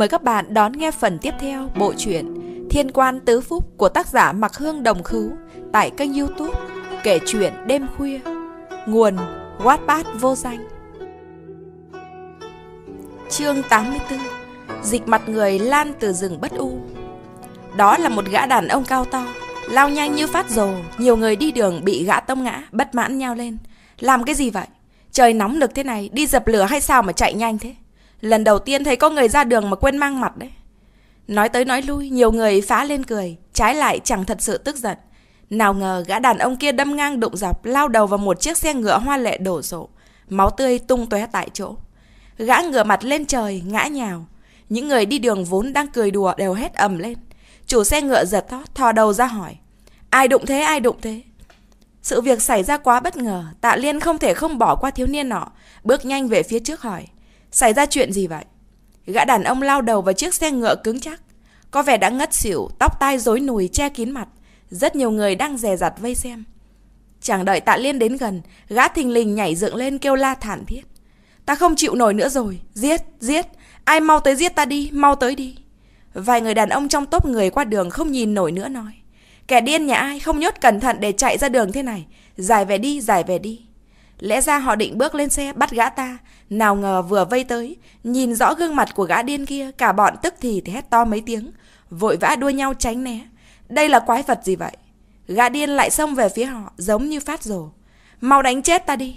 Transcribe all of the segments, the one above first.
Mời các bạn đón nghe phần tiếp theo bộ truyện Thiên quan tứ phúc của tác giả Mặc Hương Đồng Khứu tại kênh youtube Kể chuyện đêm khuya. Nguồn Wattpad vô danh. Chương 84 Dịch mặt người lan từ rừng bất u Đó là một gã đàn ông cao to Lao nhanh như phát rồ Nhiều người đi đường bị gã tông ngã Bất mãn nhau lên Làm cái gì vậy? Trời nóng được thế này Đi dập lửa hay sao mà chạy nhanh thế? Lần đầu tiên thấy có người ra đường mà quên mang mặt đấy. Nói tới nói lui, nhiều người phá lên cười, trái lại chẳng thật sự tức giận. Nào ngờ gã đàn ông kia đâm ngang đụng dọc, lao đầu vào một chiếc xe ngựa hoa lệ đổ rộ, máu tươi tung tóe tại chỗ. Gã ngửa mặt lên trời, ngã nhào. Những người đi đường vốn đang cười đùa đều hét ầm lên. Chủ xe ngựa giật thót, thò đầu ra hỏi. Ai đụng thế, ai đụng thế? Sự việc xảy ra quá bất ngờ, Tạ Liên không thể không bỏ qua thiếu niên nọ, bước nhanh về phía trước hỏi. Xảy ra chuyện gì vậy? Gã đàn ông lao đầu vào chiếc xe ngựa cứng chắc. Có vẻ đã ngất xỉu, tóc tai rối nùi che kín mặt. Rất nhiều người đang dè dặt vây xem. Chẳng đợi tạ liên đến gần, gã thình lình nhảy dựng lên kêu la thảm thiết. Ta không chịu nổi nữa rồi, giết, giết, ai mau tới giết ta đi, mau tới đi. Vài người đàn ông trong tốp người qua đường không nhìn nổi nữa nói. Kẻ điên nhà ai không nhốt cẩn thận để chạy ra đường thế này, giải về đi, giải về đi. Lẽ ra họ định bước lên xe bắt gã ta, nào ngờ vừa vây tới, nhìn rõ gương mặt của gã điên kia, cả bọn tức thì thì hét to mấy tiếng, vội vã đua nhau tránh né. Đây là quái vật gì vậy? Gã điên lại xông về phía họ, giống như phát rồ. Mau đánh chết ta đi!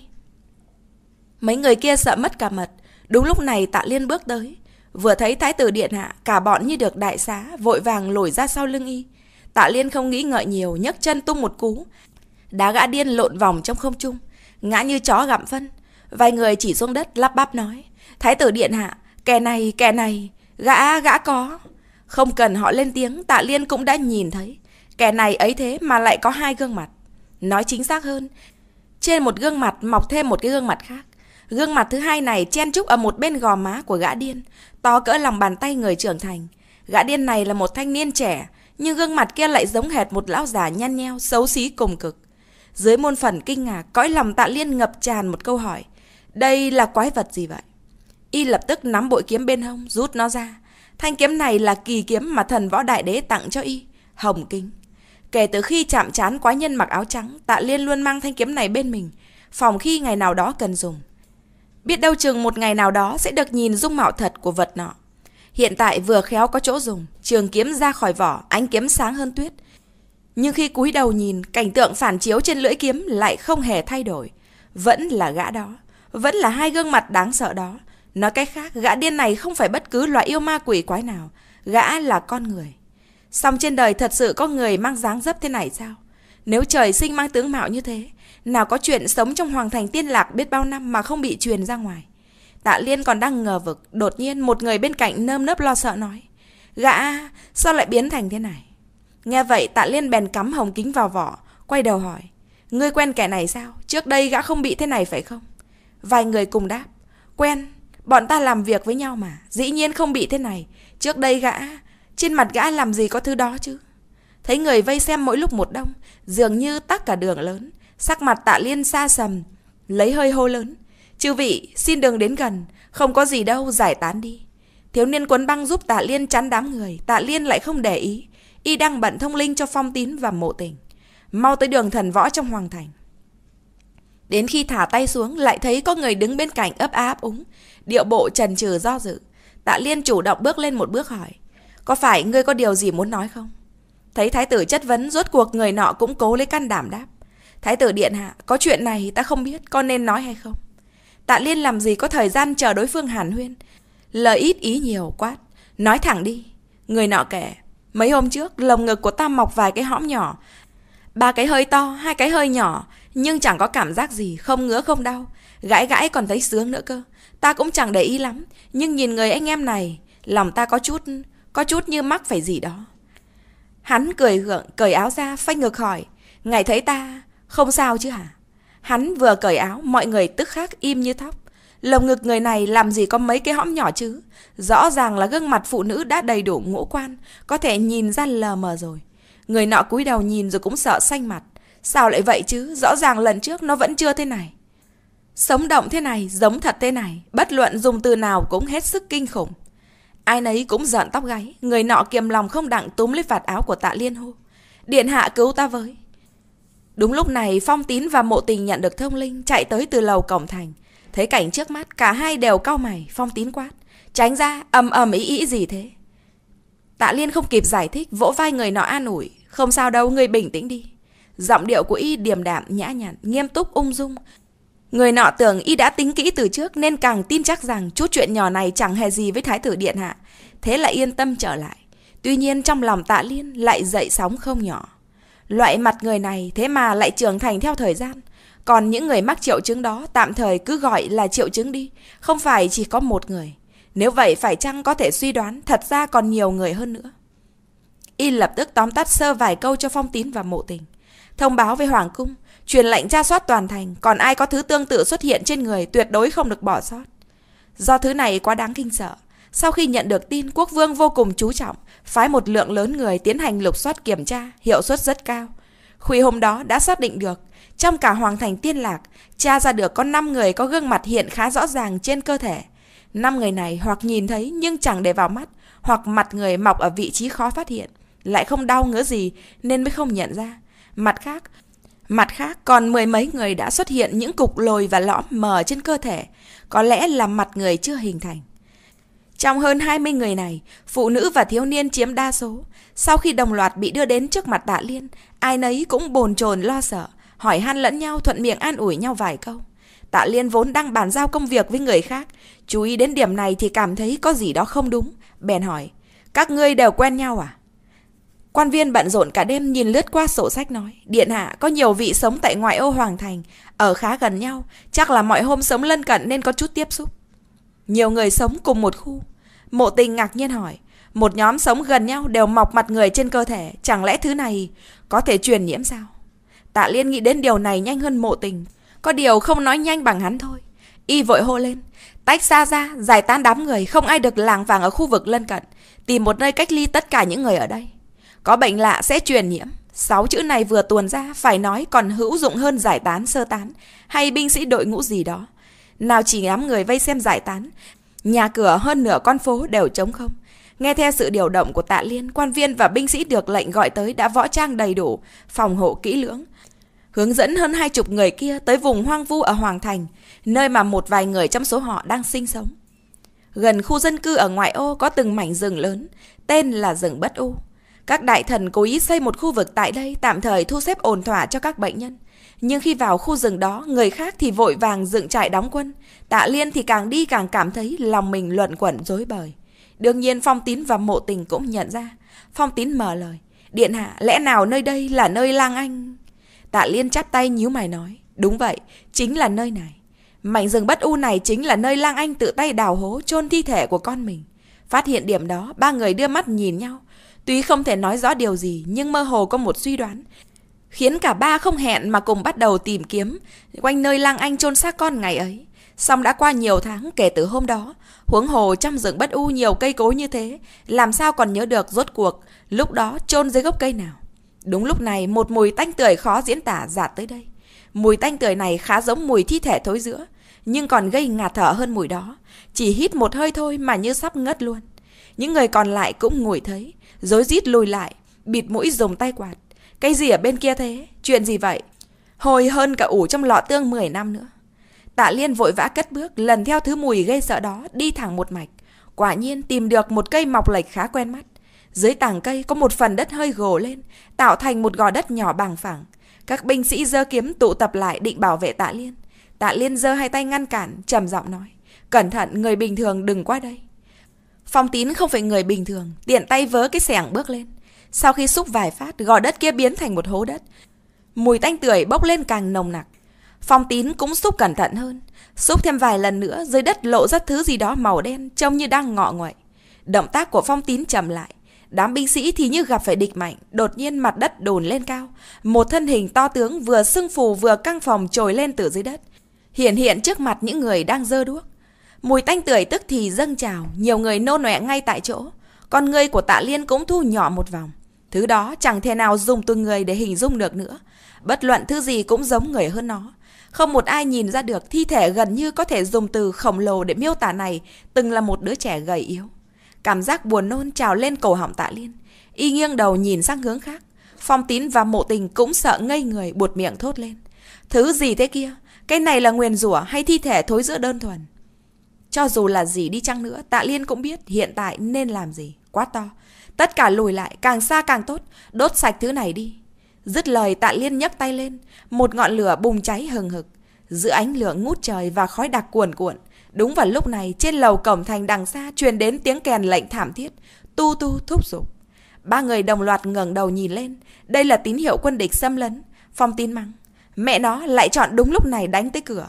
Mấy người kia sợ mất cả mật, đúng lúc này tạ liên bước tới. Vừa thấy thái tử điện hạ, cả bọn như được đại xá, vội vàng lồi ra sau lưng y. Tạ liên không nghĩ ngợi nhiều, nhấc chân tung một cú. Đá gã điên lộn vòng trong không trung Ngã như chó gặm phân Vài người chỉ xuống đất lắp bắp nói Thái tử điện hạ Kẻ này kẻ này Gã gã có Không cần họ lên tiếng Tạ Liên cũng đã nhìn thấy Kẻ này ấy thế mà lại có hai gương mặt Nói chính xác hơn Trên một gương mặt mọc thêm một cái gương mặt khác Gương mặt thứ hai này chen trúc ở một bên gò má của gã điên To cỡ lòng bàn tay người trưởng thành Gã điên này là một thanh niên trẻ Nhưng gương mặt kia lại giống hệt một lão già nhăn nheo Xấu xí cùng cực dưới môn phần kinh ngạc, cõi lòng tạ liên ngập tràn một câu hỏi. Đây là quái vật gì vậy? Y lập tức nắm bội kiếm bên hông, rút nó ra. Thanh kiếm này là kỳ kiếm mà thần võ đại đế tặng cho Y, hồng kinh Kể từ khi chạm chán quái nhân mặc áo trắng, tạ liên luôn mang thanh kiếm này bên mình, phòng khi ngày nào đó cần dùng. Biết đâu chừng một ngày nào đó sẽ được nhìn dung mạo thật của vật nọ. Hiện tại vừa khéo có chỗ dùng, trường kiếm ra khỏi vỏ, ánh kiếm sáng hơn tuyết, nhưng khi cúi đầu nhìn, cảnh tượng phản chiếu trên lưỡi kiếm lại không hề thay đổi. Vẫn là gã đó, vẫn là hai gương mặt đáng sợ đó. Nói cách khác, gã điên này không phải bất cứ loại yêu ma quỷ quái nào, gã là con người. Song trên đời thật sự có người mang dáng dấp thế này sao? Nếu trời sinh mang tướng mạo như thế, nào có chuyện sống trong hoàng thành tiên lạc biết bao năm mà không bị truyền ra ngoài. Tạ Liên còn đang ngờ vực, đột nhiên một người bên cạnh nơm nớp lo sợ nói. Gã, sao lại biến thành thế này? Nghe vậy tạ liên bèn cắm hồng kính vào vỏ, quay đầu hỏi. Ngươi quen kẻ này sao? Trước đây gã không bị thế này phải không? Vài người cùng đáp. Quen, bọn ta làm việc với nhau mà. Dĩ nhiên không bị thế này. Trước đây gã, trên mặt gã làm gì có thứ đó chứ? Thấy người vây xem mỗi lúc một đông, dường như tắc cả đường lớn. Sắc mặt tạ liên xa sầm, lấy hơi hô lớn. Chư vị, xin đừng đến gần, không có gì đâu, giải tán đi. Thiếu niên quấn băng giúp tạ liên chắn đám người, tạ liên lại không để ý y đang bận thông linh cho phong tín và mộ tình. Mau tới đường thần võ trong hoàng thành. Đến khi thả tay xuống lại thấy có người đứng bên cạnh ấp áp úng. Điệu bộ trần trừ do dự. Tạ Liên chủ động bước lên một bước hỏi. Có phải ngươi có điều gì muốn nói không? Thấy thái tử chất vấn rốt cuộc người nọ cũng cố lấy can đảm đáp. Thái tử điện hạ, có chuyện này ta không biết con nên nói hay không. Tạ Liên làm gì có thời gian chờ đối phương hàn huyên. Lời ít ý nhiều quát. Nói thẳng đi. Người nọ kể. Mấy hôm trước, lồng ngực của ta mọc vài cái hõm nhỏ. Ba cái hơi to, hai cái hơi nhỏ, nhưng chẳng có cảm giác gì, không ngứa không đau. Gãi gãi còn thấy sướng nữa cơ. Ta cũng chẳng để ý lắm, nhưng nhìn người anh em này, lòng ta có chút, có chút như mắc phải gì đó. Hắn cười gượng, cởi áo ra, phanh ngược hỏi. Ngài thấy ta, không sao chứ hả? Hắn vừa cởi áo, mọi người tức khắc im như thóc. Lồng ngực người này làm gì có mấy cái hõm nhỏ chứ Rõ ràng là gương mặt phụ nữ đã đầy đủ ngũ quan Có thể nhìn ra lờ mờ rồi Người nọ cúi đầu nhìn rồi cũng sợ xanh mặt Sao lại vậy chứ Rõ ràng lần trước nó vẫn chưa thế này Sống động thế này Giống thật thế này Bất luận dùng từ nào cũng hết sức kinh khủng Ai nấy cũng giận tóc gáy Người nọ kiềm lòng không đặng túm lấy vạt áo của tạ liên hô Điện hạ cứu ta với Đúng lúc này Phong Tín và Mộ Tình nhận được thông linh chạy tới từ lầu cổng thành. Thấy cảnh trước mắt, cả hai đều cau mày, phong tín quát. Tránh ra, ầm ầm ý ý gì thế? Tạ Liên không kịp giải thích, vỗ vai người nọ an ủi. Không sao đâu, người bình tĩnh đi. Giọng điệu của y điềm đạm, nhã nhặn, nghiêm túc, ung dung. Người nọ tưởng y đã tính kỹ từ trước nên càng tin chắc rằng chút chuyện nhỏ này chẳng hề gì với Thái tử Điện Hạ. Thế là yên tâm trở lại. Tuy nhiên trong lòng tạ liên lại dậy sóng không nhỏ. Loại mặt người này thế mà lại trưởng thành theo thời gian. Còn những người mắc triệu chứng đó tạm thời cứ gọi là triệu chứng đi, không phải chỉ có một người. Nếu vậy phải chăng có thể suy đoán thật ra còn nhiều người hơn nữa. Y lập tức tóm tắt sơ vài câu cho phong tín và mộ tình. Thông báo với Hoàng Cung, truyền lệnh tra soát toàn thành, còn ai có thứ tương tự xuất hiện trên người tuyệt đối không được bỏ sót. Do thứ này quá đáng kinh sợ, sau khi nhận được tin quốc vương vô cùng chú trọng, phái một lượng lớn người tiến hành lục soát kiểm tra, hiệu suất rất cao. Khuya hôm đó đã xác định được, trong cả hoàng thành tiên lạc, cha ra được có 5 người có gương mặt hiện khá rõ ràng trên cơ thể. 5 người này hoặc nhìn thấy nhưng chẳng để vào mắt, hoặc mặt người mọc ở vị trí khó phát hiện, lại không đau ngứa gì nên mới không nhận ra. Mặt khác, mặt khác còn mười mấy người đã xuất hiện những cục lồi và lõm mờ trên cơ thể, có lẽ là mặt người chưa hình thành. Trong hơn 20 người này, phụ nữ và thiếu niên chiếm đa số. Sau khi đồng loạt bị đưa đến trước mặt Tạ Liên, ai nấy cũng bồn chồn lo sợ hỏi han lẫn nhau thuận miệng an ủi nhau vài câu. Tạ Liên vốn đang bàn giao công việc với người khác, chú ý đến điểm này thì cảm thấy có gì đó không đúng, bèn hỏi, các ngươi đều quen nhau à? Quan viên bận rộn cả đêm nhìn lướt qua sổ sách nói, điện hạ có nhiều vị sống tại ngoại ô Hoàng Thành, ở khá gần nhau, chắc là mọi hôm sống lân cận nên có chút tiếp xúc. Nhiều người sống cùng một khu. Mộ tình ngạc nhiên hỏi, một nhóm sống gần nhau đều mọc mặt người trên cơ thể, chẳng lẽ thứ này có thể truyền nhiễm sao? Tạ Liên nghĩ đến điều này nhanh hơn mộ tình. Có điều không nói nhanh bằng hắn thôi. Y vội hô lên. Tách xa ra, giải tan đám người, không ai được làng vàng ở khu vực lân cận. Tìm một nơi cách ly tất cả những người ở đây. Có bệnh lạ sẽ truyền nhiễm. Sáu chữ này vừa tuồn ra, phải nói còn hữu dụng hơn giải tán, sơ tán, hay binh sĩ đội ngũ gì đó. Nào chỉ đám người vây xem giải tán, nhà cửa hơn nửa con phố đều trống không. Nghe theo sự điều động của tạ liên, quan viên và binh sĩ được lệnh gọi tới đã võ trang đầy đủ, phòng hộ kỹ lưỡng, hướng dẫn hơn hai chục người kia tới vùng hoang vu ở Hoàng Thành, nơi mà một vài người trong số họ đang sinh sống. Gần khu dân cư ở ngoại ô có từng mảnh rừng lớn, tên là rừng bất u. Các đại thần cố ý xây một khu vực tại đây tạm thời thu xếp ổn thỏa cho các bệnh nhân. Nhưng khi vào khu rừng đó, người khác thì vội vàng dựng trại đóng quân. Tạ Liên thì càng đi càng cảm thấy lòng mình luận quẩn dối bời. Đương nhiên Phong Tín và Mộ Tình cũng nhận ra. Phong Tín mở lời. Điện hạ, lẽ nào nơi đây là nơi lang anh... Tạ Liên chắp tay nhíu mày nói. Đúng vậy, chính là nơi này. Mảnh rừng bất u này chính là nơi Lang Anh tự tay đào hố chôn thi thể của con mình. Phát hiện điểm đó, ba người đưa mắt nhìn nhau. Tuy không thể nói rõ điều gì, nhưng mơ hồ có một suy đoán. Khiến cả ba không hẹn mà cùng bắt đầu tìm kiếm quanh nơi Lang Anh chôn xác con ngày ấy. Song đã qua nhiều tháng kể từ hôm đó, huống hồ trong rừng bất u nhiều cây cối như thế, làm sao còn nhớ được rốt cuộc lúc đó chôn dưới gốc cây nào. Đúng lúc này một mùi tanh tưởi khó diễn tả dạt tới đây. Mùi tanh tưởi này khá giống mùi thi thể thối giữa, nhưng còn gây ngạt thở hơn mùi đó. Chỉ hít một hơi thôi mà như sắp ngất luôn. Những người còn lại cũng ngửi thấy, rối rít lùi lại, bịt mũi dùng tay quạt. Cái gì ở bên kia thế? Chuyện gì vậy? Hồi hơn cả ủ trong lọ tương 10 năm nữa. Tạ Liên vội vã cất bước, lần theo thứ mùi gây sợ đó, đi thẳng một mạch. Quả nhiên tìm được một cây mọc lệch khá quen mắt. Dưới tàng cây có một phần đất hơi gồ lên, tạo thành một gò đất nhỏ bằng phẳng. Các binh sĩ dơ kiếm tụ tập lại định bảo vệ Tạ Liên. Tạ Liên dơ hai tay ngăn cản, trầm giọng nói. Cẩn thận, người bình thường đừng qua đây. Phong tín không phải người bình thường, tiện tay vớ cái sẻng bước lên. Sau khi xúc vài phát, gò đất kia biến thành một hố đất. Mùi tanh tưởi bốc lên càng nồng nặc. Phong tín cũng xúc cẩn thận hơn. Xúc thêm vài lần nữa, dưới đất lộ ra thứ gì đó màu đen, trông như đang ngọ nguậy. Động tác của phong tín chậm lại. Đám binh sĩ thì như gặp phải địch mạnh, đột nhiên mặt đất đồn lên cao. Một thân hình to tướng vừa sưng phù vừa căng phòng trồi lên từ dưới đất. Hiện hiện trước mặt những người đang dơ đuốc. Mùi tanh tưởi tức thì dâng trào, nhiều người nôn nọe ngay tại chỗ. Con người của tạ liên cũng thu nhỏ một vòng. Thứ đó chẳng thể nào dùng từ người để hình dung được nữa. Bất luận thứ gì cũng giống người hơn nó. Không một ai nhìn ra được thi thể gần như có thể dùng từ khổng lồ để miêu tả này từng là một đứa trẻ gầy yếu. Cảm giác buồn nôn trào lên cổ họng tạ liên. Y nghiêng đầu nhìn sang hướng khác. Phong tín và mộ tình cũng sợ ngây người buột miệng thốt lên. Thứ gì thế kia? Cái này là nguyền rủa hay thi thể thối giữa đơn thuần? Cho dù là gì đi chăng nữa, tạ liên cũng biết hiện tại nên làm gì. Quá to. Tất cả lùi lại, càng xa càng tốt, đốt sạch thứ này đi. Dứt lời tạ liên nhấc tay lên, một ngọn lửa bùng cháy hừng hực. Giữa ánh lửa ngút trời và khói đặc cuồn cuộn, Đúng vào lúc này, trên lầu cổng thành đằng xa truyền đến tiếng kèn lệnh thảm thiết, tu tu thúc giục. Ba người đồng loạt ngẩng đầu nhìn lên, đây là tín hiệu quân địch xâm lấn, phong tin mắng. Mẹ nó lại chọn đúng lúc này đánh tới cửa.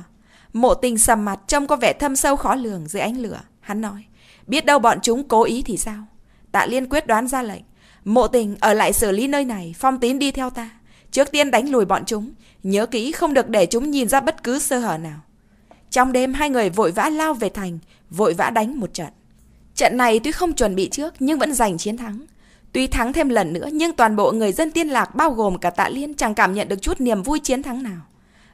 Mộ tình sầm mặt trông có vẻ thâm sâu khó lường dưới ánh lửa, hắn nói. Biết đâu bọn chúng cố ý thì sao? Tạ Liên quyết đoán ra lệnh. Mộ tình ở lại xử lý nơi này, phong tín đi theo ta. Trước tiên đánh lùi bọn chúng, nhớ kỹ không được để chúng nhìn ra bất cứ sơ hở nào. Trong đêm hai người vội vã lao về thành, vội vã đánh một trận. Trận này tuy không chuẩn bị trước nhưng vẫn giành chiến thắng. Tuy thắng thêm lần nữa nhưng toàn bộ người dân tiên lạc bao gồm cả tạ liên chẳng cảm nhận được chút niềm vui chiến thắng nào.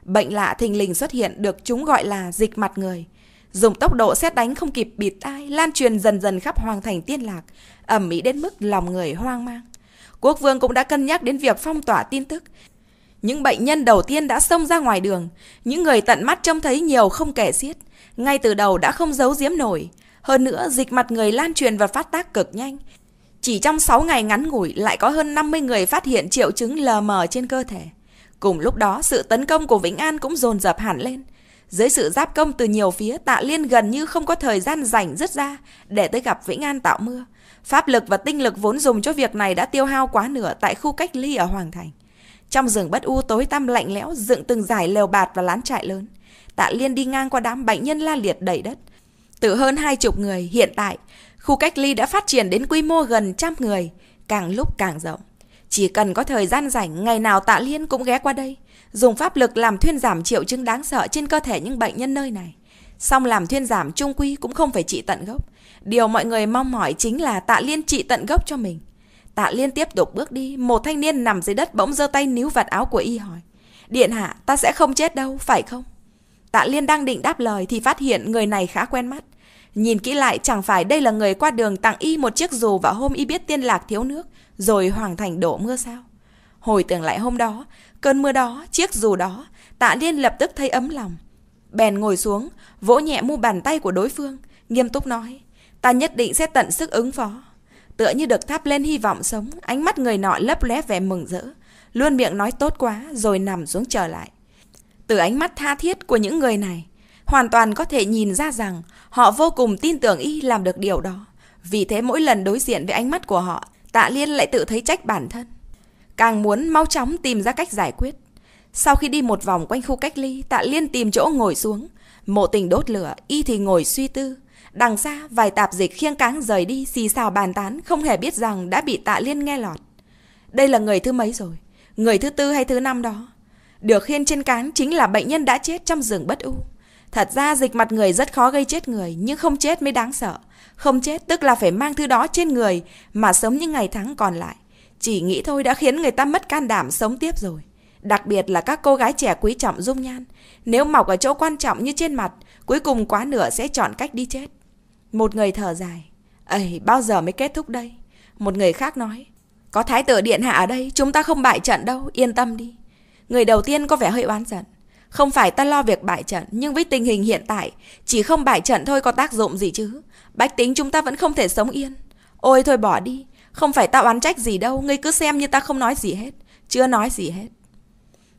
Bệnh lạ thình lình xuất hiện được chúng gọi là dịch mặt người. Dùng tốc độ xét đánh không kịp bịt tai, lan truyền dần dần khắp hoàng thành tiên lạc, ẩm mỹ đến mức lòng người hoang mang. Quốc vương cũng đã cân nhắc đến việc phong tỏa tin tức, những bệnh nhân đầu tiên đã xông ra ngoài đường, những người tận mắt trông thấy nhiều không kể xiết, ngay từ đầu đã không giấu giếm nổi. Hơn nữa, dịch mặt người lan truyền và phát tác cực nhanh. Chỉ trong 6 ngày ngắn ngủi lại có hơn 50 người phát hiện triệu chứng lờ mờ trên cơ thể. Cùng lúc đó, sự tấn công của Vĩnh An cũng dồn dập hẳn lên. Dưới sự giáp công từ nhiều phía, Tạ Liên gần như không có thời gian rảnh rứt ra để tới gặp Vĩnh An tạo mưa. Pháp lực và tinh lực vốn dùng cho việc này đã tiêu hao quá nửa tại khu cách ly ở Hoàng Thành. Trong rừng bất u tối tăm lạnh lẽo dựng từng dải lều bạt và lán trại lớn. Tạ Liên đi ngang qua đám bệnh nhân la liệt đầy đất. Từ hơn hai chục người hiện tại, khu cách ly đã phát triển đến quy mô gần trăm người, càng lúc càng rộng. Chỉ cần có thời gian rảnh, ngày nào Tạ Liên cũng ghé qua đây, dùng pháp lực làm thuyên giảm triệu chứng đáng sợ trên cơ thể những bệnh nhân nơi này. xong làm thuyên giảm trung quy cũng không phải trị tận gốc. Điều mọi người mong mỏi chính là Tạ Liên trị tận gốc cho mình. Tạ Liên tiếp tục bước đi, một thanh niên nằm dưới đất bỗng giơ tay níu vạt áo của y hỏi. Điện hạ, ta sẽ không chết đâu, phải không? Tạ Liên đang định đáp lời thì phát hiện người này khá quen mắt. Nhìn kỹ lại chẳng phải đây là người qua đường tặng y một chiếc dù vào hôm y biết tiên lạc thiếu nước, rồi hoàng thành đổ mưa sao? Hồi tưởng lại hôm đó, cơn mưa đó, chiếc dù đó, Tạ Liên lập tức thấy ấm lòng. Bèn ngồi xuống, vỗ nhẹ mu bàn tay của đối phương, nghiêm túc nói, ta nhất định sẽ tận sức ứng phó. Tựa như được thắp lên hy vọng sống, ánh mắt người nọ lấp lóe vẻ mừng rỡ, luôn miệng nói tốt quá rồi nằm xuống chờ lại. Từ ánh mắt tha thiết của những người này, hoàn toàn có thể nhìn ra rằng họ vô cùng tin tưởng y làm được điều đó. Vì thế mỗi lần đối diện với ánh mắt của họ, Tạ Liên lại tự thấy trách bản thân. Càng muốn mau chóng tìm ra cách giải quyết. Sau khi đi một vòng quanh khu cách ly, Tạ Liên tìm chỗ ngồi xuống. Mộ tình đốt lửa, y thì ngồi suy tư. Đằng xa, vài tạp dịch khiêng cáng rời đi, xì xào bàn tán, không hề biết rằng đã bị tạ liên nghe lọt. Đây là người thứ mấy rồi? Người thứ tư hay thứ năm đó? Được khiên trên cáng chính là bệnh nhân đã chết trong giường bất u. Thật ra dịch mặt người rất khó gây chết người, nhưng không chết mới đáng sợ. Không chết tức là phải mang thứ đó trên người mà sống những ngày tháng còn lại. Chỉ nghĩ thôi đã khiến người ta mất can đảm sống tiếp rồi. Đặc biệt là các cô gái trẻ quý trọng dung nhan. Nếu mọc ở chỗ quan trọng như trên mặt, cuối cùng quá nửa sẽ chọn cách đi chết. Một người thở dài. Ấy, bao giờ mới kết thúc đây? Một người khác nói. Có thái tử điện hạ ở đây, chúng ta không bại trận đâu, yên tâm đi. Người đầu tiên có vẻ hơi oán giận. Không phải ta lo việc bại trận, nhưng với tình hình hiện tại, chỉ không bại trận thôi có tác dụng gì chứ. Bách tính chúng ta vẫn không thể sống yên. Ôi thôi bỏ đi, không phải ta oán trách gì đâu, ngươi cứ xem như ta không nói gì hết, chưa nói gì hết.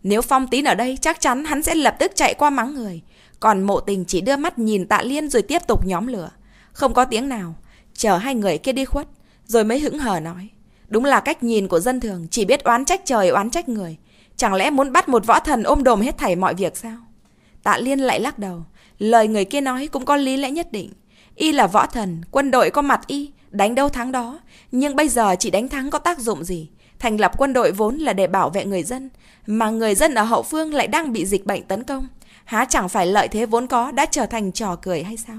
Nếu Phong Tín ở đây, chắc chắn hắn sẽ lập tức chạy qua mắng người. Còn mộ tình chỉ đưa mắt nhìn tạ liên rồi tiếp tục nhóm lửa. Không có tiếng nào, chờ hai người kia đi khuất, rồi mới hững hờ nói. Đúng là cách nhìn của dân thường, chỉ biết oán trách trời oán trách người. Chẳng lẽ muốn bắt một võ thần ôm đồm hết thảy mọi việc sao? Tạ Liên lại lắc đầu, lời người kia nói cũng có lý lẽ nhất định. Y là võ thần, quân đội có mặt y, đánh đâu thắng đó. Nhưng bây giờ chỉ đánh thắng có tác dụng gì? Thành lập quân đội vốn là để bảo vệ người dân, mà người dân ở hậu phương lại đang bị dịch bệnh tấn công. Há chẳng phải lợi thế vốn có đã trở thành trò cười hay sao?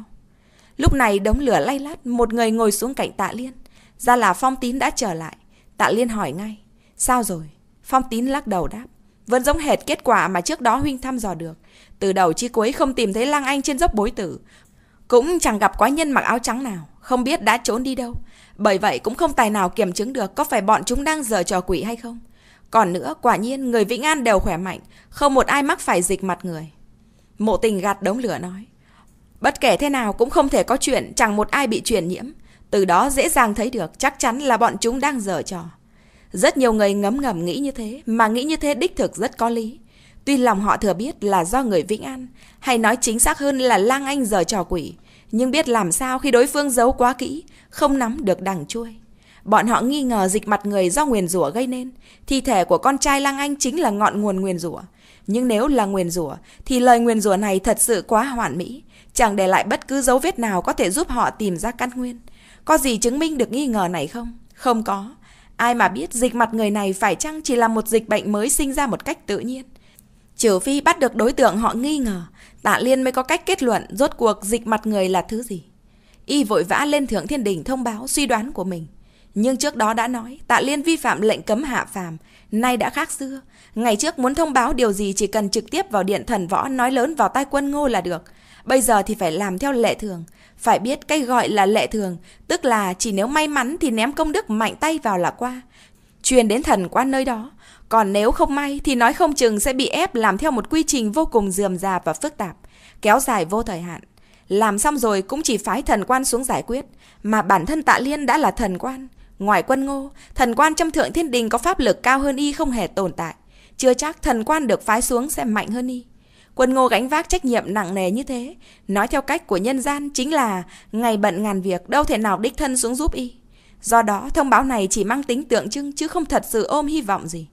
Lúc này đống lửa lay lát, một người ngồi xuống cạnh Tạ Liên. Ra là Phong Tín đã trở lại. Tạ Liên hỏi ngay. Sao rồi? Phong Tín lắc đầu đáp. Vẫn giống hệt kết quả mà trước đó Huynh thăm dò được. Từ đầu chi cuối không tìm thấy lang anh trên dốc bối tử. Cũng chẳng gặp quái nhân mặc áo trắng nào. Không biết đã trốn đi đâu. Bởi vậy cũng không tài nào kiểm chứng được có phải bọn chúng đang giở trò quỷ hay không. Còn nữa, quả nhiên người Vĩnh An đều khỏe mạnh, không một ai mắc phải dịch mặt người. Mộ tình gạt đống lửa nói. Bất kể thế nào cũng không thể có chuyện chẳng một ai bị truyền nhiễm. Từ đó dễ dàng thấy được chắc chắn là bọn chúng đang dở trò. Rất nhiều người ngấm ngầm nghĩ như thế, mà nghĩ như thế đích thực rất có lý. Tuy lòng họ thừa biết là do người Vĩnh An, hay nói chính xác hơn là Lang Anh giờ trò quỷ, nhưng biết làm sao khi đối phương giấu quá kỹ, không nắm được đằng chui Bọn họ nghi ngờ dịch mặt người do nguyền rủa gây nên, thi thể của con trai Lang Anh chính là ngọn nguồn nguyền rủa. Nhưng nếu là nguyền rủa thì lời nguyền rủa này thật sự quá hoàn mỹ, Chẳng để lại bất cứ dấu vết nào có thể giúp họ tìm ra căn nguyên. Có gì chứng minh được nghi ngờ này không? Không có. Ai mà biết dịch mặt người này phải chăng chỉ là một dịch bệnh mới sinh ra một cách tự nhiên. Trừ phi bắt được đối tượng họ nghi ngờ, Tạ Liên mới có cách kết luận rốt cuộc dịch mặt người là thứ gì. Y vội vã lên thượng thiên đỉnh thông báo suy đoán của mình. Nhưng trước đó đã nói, Tạ Liên vi phạm lệnh cấm hạ phàm, nay đã khác xưa. Ngày trước muốn thông báo điều gì chỉ cần trực tiếp vào điện thần võ nói lớn vào tai quân ngô là được. Bây giờ thì phải làm theo lệ thường. Phải biết cái gọi là lệ thường, tức là chỉ nếu may mắn thì ném công đức mạnh tay vào là qua. Truyền đến thần qua nơi đó. Còn nếu không may thì nói không chừng sẽ bị ép làm theo một quy trình vô cùng dườm già và phức tạp, kéo dài vô thời hạn. Làm xong rồi cũng chỉ phái thần quan xuống giải quyết, mà bản thân tạ liên đã là thần quan. Ngoài quân ngô, thần quan trong thượng thiên đình có pháp lực cao hơn y không hề tồn tại. Chưa chắc thần quan được phái xuống sẽ mạnh hơn y. Quân Ngô gánh vác trách nhiệm nặng nề như thế, nói theo cách của nhân gian chính là ngày bận ngàn việc đâu thể nào đích thân xuống giúp y. Do đó, thông báo này chỉ mang tính tượng trưng chứ không thật sự ôm hy vọng gì.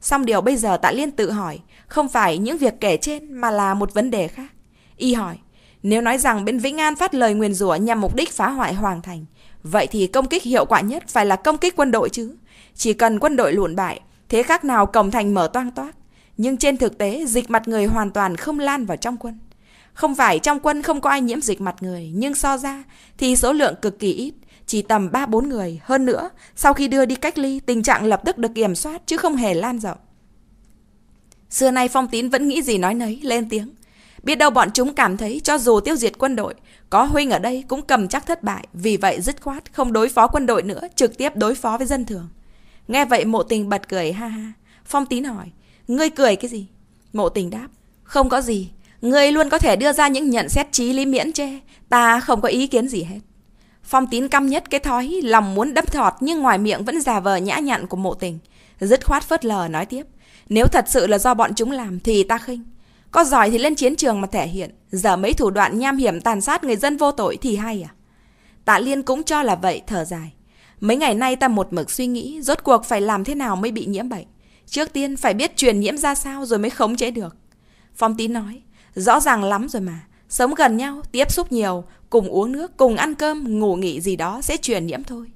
Song điều bây giờ Tạ Liên tự hỏi, không phải những việc kể trên mà là một vấn đề khác. Y hỏi, nếu nói rằng bên Vĩnh An phát lời nguyền rủa nhằm mục đích phá hoại hoàng thành, vậy thì công kích hiệu quả nhất phải là công kích quân đội chứ. Chỉ cần quân đội luồn bại, thế khác nào cổng thành mở toang toác, nhưng trên thực tế, dịch mặt người hoàn toàn không lan vào trong quân. Không phải trong quân không có ai nhiễm dịch mặt người, nhưng so ra thì số lượng cực kỳ ít, chỉ tầm 3-4 người. Hơn nữa, sau khi đưa đi cách ly, tình trạng lập tức được kiểm soát chứ không hề lan rộng. Xưa nay Phong Tín vẫn nghĩ gì nói nấy, lên tiếng. Biết đâu bọn chúng cảm thấy cho dù tiêu diệt quân đội, có Huynh ở đây cũng cầm chắc thất bại, vì vậy dứt khoát không đối phó quân đội nữa, trực tiếp đối phó với dân thường. Nghe vậy mộ tình bật cười ha ha. Phong Tín hỏi, Ngươi cười cái gì? Mộ tình đáp. Không có gì. Ngươi luôn có thể đưa ra những nhận xét trí lý miễn chê. Ta không có ý kiến gì hết. Phong tín căm nhất cái thói, lòng muốn đâm thọt nhưng ngoài miệng vẫn giả vờ nhã nhặn của mộ tình. Dứt khoát phớt lờ nói tiếp. Nếu thật sự là do bọn chúng làm thì ta khinh. Có giỏi thì lên chiến trường mà thể hiện. Giờ mấy thủ đoạn nham hiểm tàn sát người dân vô tội thì hay à? Tạ Liên cũng cho là vậy thở dài. Mấy ngày nay ta một mực suy nghĩ rốt cuộc phải làm thế nào mới bị nhiễm bệnh. Trước tiên phải biết truyền nhiễm ra sao rồi mới khống chế được. Phong Tín nói, rõ ràng lắm rồi mà. Sống gần nhau, tiếp xúc nhiều, cùng uống nước, cùng ăn cơm, ngủ nghỉ gì đó sẽ truyền nhiễm thôi.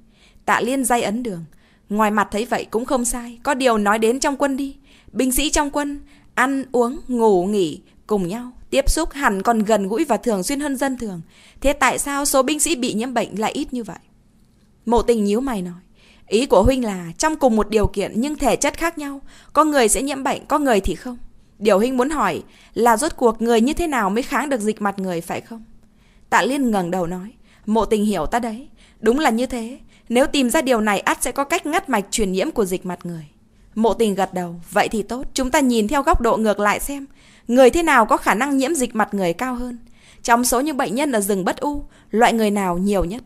Tạ Liên dây ấn đường. Ngoài mặt thấy vậy cũng không sai, có điều nói đến trong quân đi. Binh sĩ trong quân, ăn, uống, ngủ, nghỉ, cùng nhau, tiếp xúc hẳn còn gần gũi và thường xuyên hơn dân thường. Thế tại sao số binh sĩ bị nhiễm bệnh lại ít như vậy? Mộ tình nhíu mày nói. Ý của Huynh là trong cùng một điều kiện nhưng thể chất khác nhau, có người sẽ nhiễm bệnh, có người thì không. Điều Huynh muốn hỏi là rốt cuộc người như thế nào mới kháng được dịch mặt người phải không? Tạ Liên ngẩng đầu nói, mộ tình hiểu ta đấy, đúng là như thế. Nếu tìm ra điều này ắt sẽ có cách ngắt mạch truyền nhiễm của dịch mặt người. Mộ tình gật đầu, vậy thì tốt, chúng ta nhìn theo góc độ ngược lại xem, người thế nào có khả năng nhiễm dịch mặt người cao hơn. Trong số những bệnh nhân ở rừng bất u, loại người nào nhiều nhất?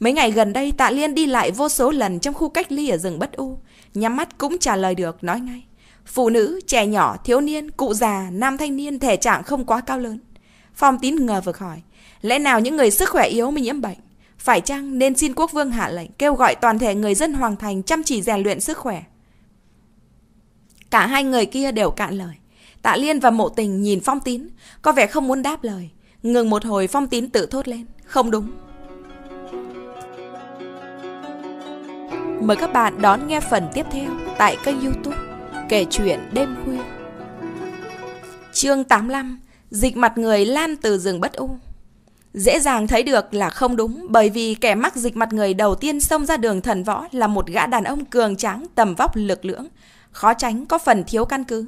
Mấy ngày gần đây Tạ Liên đi lại vô số lần trong khu cách ly ở rừng Bất U, nhắm mắt cũng trả lời được nói ngay. Phụ nữ, trẻ nhỏ, thiếu niên, cụ già, nam thanh niên thể trạng không quá cao lớn. Phong tín ngờ vực hỏi, lẽ nào những người sức khỏe yếu mới nhiễm bệnh? Phải chăng nên xin quốc vương hạ lệnh kêu gọi toàn thể người dân hoàng thành chăm chỉ rèn luyện sức khỏe? Cả hai người kia đều cạn lời. Tạ Liên và Mộ Tình nhìn Phong Tín, có vẻ không muốn đáp lời. Ngừng một hồi Phong Tín tự thốt lên, không đúng, Mời các bạn đón nghe phần tiếp theo tại kênh youtube Kể chuyện đêm khuya Chương 85 Dịch mặt người lan từ rừng bất u Dễ dàng thấy được là không đúng bởi vì kẻ mắc dịch mặt người đầu tiên xông ra đường thần võ là một gã đàn ông cường tráng tầm vóc lực lưỡng, khó tránh có phần thiếu căn cứ.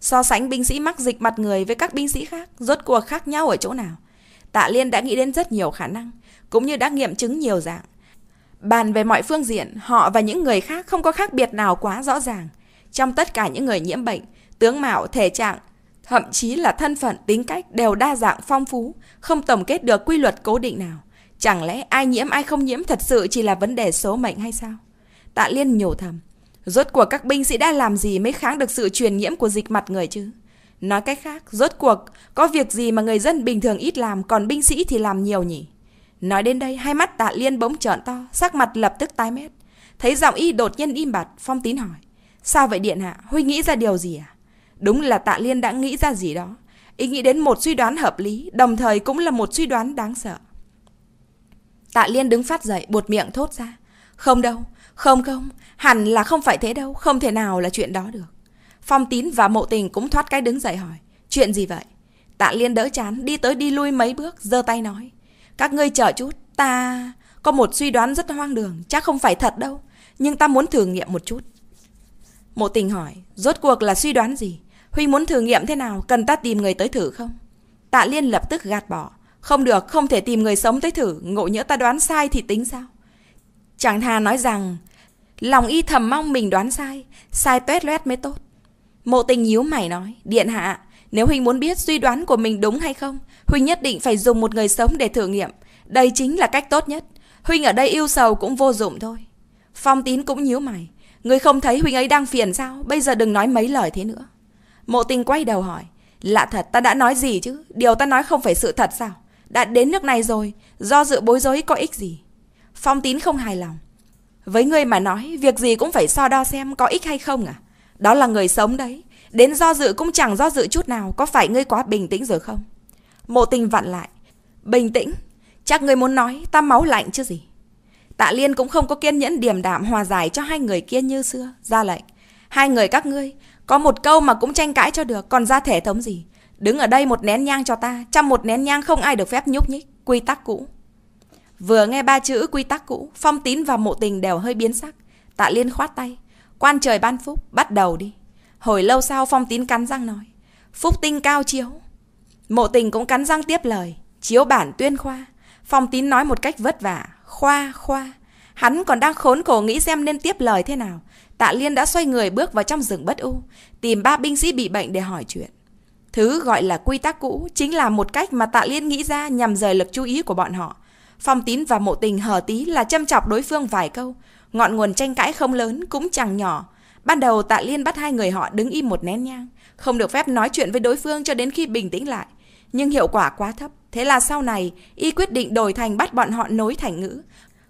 So sánh binh sĩ mắc dịch mặt người với các binh sĩ khác, rốt cuộc khác nhau ở chỗ nào? Tạ Liên đã nghĩ đến rất nhiều khả năng, cũng như đã nghiệm chứng nhiều dạng. Bàn về mọi phương diện, họ và những người khác không có khác biệt nào quá rõ ràng. Trong tất cả những người nhiễm bệnh, tướng mạo, thể trạng, thậm chí là thân phận, tính cách đều đa dạng phong phú, không tổng kết được quy luật cố định nào. Chẳng lẽ ai nhiễm ai không nhiễm thật sự chỉ là vấn đề số mệnh hay sao? Tạ Liên nhổ thầm. Rốt cuộc các binh sĩ đã làm gì mới kháng được sự truyền nhiễm của dịch mặt người chứ? Nói cách khác, rốt cuộc, có việc gì mà người dân bình thường ít làm còn binh sĩ thì làm nhiều nhỉ? Nói đến đây, hai mắt tạ liên bỗng trợn to, sắc mặt lập tức tái mét. Thấy giọng y đột nhiên im bặt, phong tín hỏi. Sao vậy điện hạ, Huy nghĩ ra điều gì à? Đúng là tạ liên đã nghĩ ra gì đó. Y nghĩ đến một suy đoán hợp lý, đồng thời cũng là một suy đoán đáng sợ. Tạ liên đứng phát dậy, buột miệng thốt ra. Không đâu, không không, hẳn là không phải thế đâu, không thể nào là chuyện đó được. Phong tín và mộ tình cũng thoát cái đứng dậy hỏi. Chuyện gì vậy? Tạ liên đỡ chán, đi tới đi lui mấy bước, giơ tay nói. Các ngươi chờ chút, ta có một suy đoán rất hoang đường, chắc không phải thật đâu, nhưng ta muốn thử nghiệm một chút. Mộ tình hỏi, rốt cuộc là suy đoán gì? Huy muốn thử nghiệm thế nào, cần ta tìm người tới thử không? Tạ Liên lập tức gạt bỏ. Không được, không thể tìm người sống tới thử, ngộ nhỡ ta đoán sai thì tính sao? Chàng hà nói rằng, lòng y thầm mong mình đoán sai, sai tuét loét mới tốt. Mộ tình nhíu mày nói, điện hạ, nếu Huynh muốn biết suy đoán của mình đúng hay không, Huynh nhất định phải dùng một người sống để thử nghiệm. Đây chính là cách tốt nhất. Huynh ở đây yêu sầu cũng vô dụng thôi. Phong tín cũng nhíu mày. Người không thấy Huynh ấy đang phiền sao? Bây giờ đừng nói mấy lời thế nữa. Mộ tình quay đầu hỏi. Lạ thật, ta đã nói gì chứ? Điều ta nói không phải sự thật sao? Đã đến nước này rồi, do dự bối rối có ích gì? Phong tín không hài lòng. Với người mà nói, việc gì cũng phải so đo xem có ích hay không à? Đó là người sống đấy. Đến do dự cũng chẳng do dự chút nào Có phải ngươi quá bình tĩnh rồi không Mộ tình vặn lại Bình tĩnh Chắc ngươi muốn nói ta máu lạnh chứ gì Tạ Liên cũng không có kiên nhẫn điềm đạm hòa giải cho hai người kia như xưa Ra lệnh Hai người các ngươi Có một câu mà cũng tranh cãi cho được Còn ra thể thống gì Đứng ở đây một nén nhang cho ta trăm một nén nhang không ai được phép nhúc nhích Quy tắc cũ Vừa nghe ba chữ quy tắc cũ Phong tín và mộ tình đều hơi biến sắc Tạ Liên khoát tay Quan trời ban phúc Bắt đầu đi Hồi lâu sau Phong Tín cắn răng nói. Phúc tinh cao chiếu. Mộ tình cũng cắn răng tiếp lời. Chiếu bản tuyên khoa. Phong Tín nói một cách vất vả. Khoa, khoa. Hắn còn đang khốn khổ nghĩ xem nên tiếp lời thế nào. Tạ Liên đã xoay người bước vào trong rừng bất u. Tìm ba binh sĩ bị bệnh để hỏi chuyện. Thứ gọi là quy tắc cũ chính là một cách mà Tạ Liên nghĩ ra nhằm rời lực chú ý của bọn họ. Phong Tín và Mộ Tình hờ tí là châm chọc đối phương vài câu. Ngọn nguồn tranh cãi không lớn cũng chẳng nhỏ. Ban đầu Tạ Liên bắt hai người họ đứng im một nén nhang, không được phép nói chuyện với đối phương cho đến khi bình tĩnh lại. Nhưng hiệu quả quá thấp, thế là sau này y quyết định đổi thành bắt bọn họ nối thành ngữ.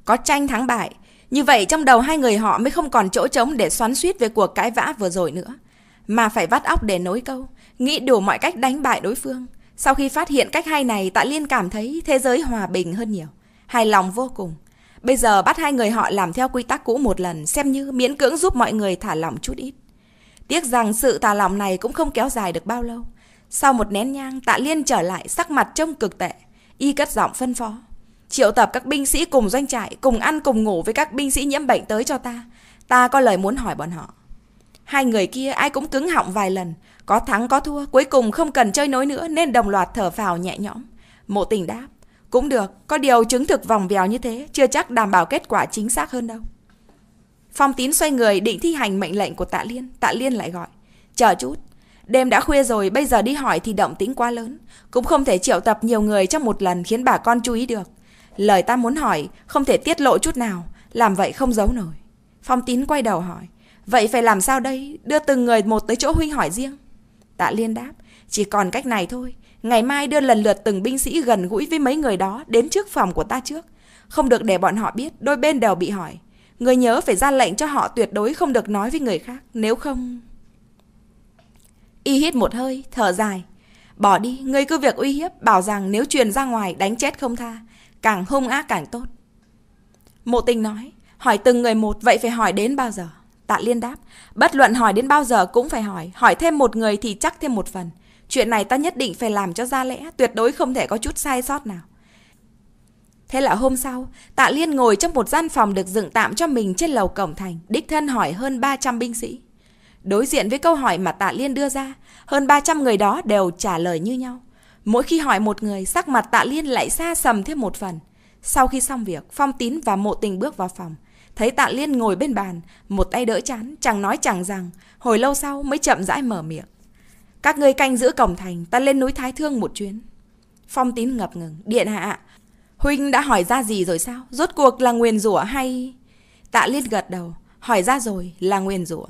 Có tranh thắng bại, như vậy trong đầu hai người họ mới không còn chỗ trống để xoắn suýt về cuộc cãi vã vừa rồi nữa. Mà phải vắt óc để nối câu, nghĩ đủ mọi cách đánh bại đối phương. Sau khi phát hiện cách hay này, Tạ Liên cảm thấy thế giới hòa bình hơn nhiều, hài lòng vô cùng. Bây giờ bắt hai người họ làm theo quy tắc cũ một lần, xem như miễn cưỡng giúp mọi người thả lỏng chút ít. Tiếc rằng sự thả lỏng này cũng không kéo dài được bao lâu. Sau một nén nhang, Tạ Liên trở lại sắc mặt trông cực tệ, y cất giọng phân phó. Triệu tập các binh sĩ cùng doanh trại, cùng ăn cùng ngủ với các binh sĩ nhiễm bệnh tới cho ta. Ta có lời muốn hỏi bọn họ. Hai người kia ai cũng cứng họng vài lần, có thắng có thua, cuối cùng không cần chơi nối nữa nên đồng loạt thở phào nhẹ nhõm. Mộ tình đáp. Cũng được, có điều chứng thực vòng vèo như thế, chưa chắc đảm bảo kết quả chính xác hơn đâu. Phong tín xoay người định thi hành mệnh lệnh của tạ liên, tạ liên lại gọi. Chờ chút, đêm đã khuya rồi, bây giờ đi hỏi thì động tĩnh quá lớn. Cũng không thể triệu tập nhiều người trong một lần khiến bà con chú ý được. Lời ta muốn hỏi, không thể tiết lộ chút nào, làm vậy không giấu nổi. Phong tín quay đầu hỏi, vậy phải làm sao đây, đưa từng người một tới chỗ huynh hỏi riêng. Tạ liên đáp, chỉ còn cách này thôi, Ngày mai đưa lần lượt từng binh sĩ gần gũi với mấy người đó đến trước phòng của ta trước. Không được để bọn họ biết, đôi bên đều bị hỏi. Người nhớ phải ra lệnh cho họ tuyệt đối không được nói với người khác, nếu không... Y hít một hơi, thở dài. Bỏ đi, người cứ việc uy hiếp, bảo rằng nếu truyền ra ngoài đánh chết không tha. Càng hung ác càng tốt. Mộ tình nói, hỏi từng người một vậy phải hỏi đến bao giờ? Tạ Liên đáp, bất luận hỏi đến bao giờ cũng phải hỏi, hỏi thêm một người thì chắc thêm một phần. Chuyện này ta nhất định phải làm cho ra lẽ, tuyệt đối không thể có chút sai sót nào. Thế là hôm sau, Tạ Liên ngồi trong một gian phòng được dựng tạm cho mình trên lầu cổng thành, đích thân hỏi hơn 300 binh sĩ. Đối diện với câu hỏi mà Tạ Liên đưa ra, hơn 300 người đó đều trả lời như nhau. Mỗi khi hỏi một người, sắc mặt Tạ Liên lại xa sầm thêm một phần. Sau khi xong việc, Phong Tín và Mộ Tình bước vào phòng. Thấy Tạ Liên ngồi bên bàn, một tay đỡ chán, chẳng nói chẳng rằng. Hồi lâu sau mới chậm rãi mở miệng. Các ngươi canh giữ cổng thành, ta lên núi Thái Thương một chuyến. Phong tín ngập ngừng, điện hạ. Huynh đã hỏi ra gì rồi sao? Rốt cuộc là nguyền rủa hay... Tạ Liên gật đầu, hỏi ra rồi là nguyền rủa.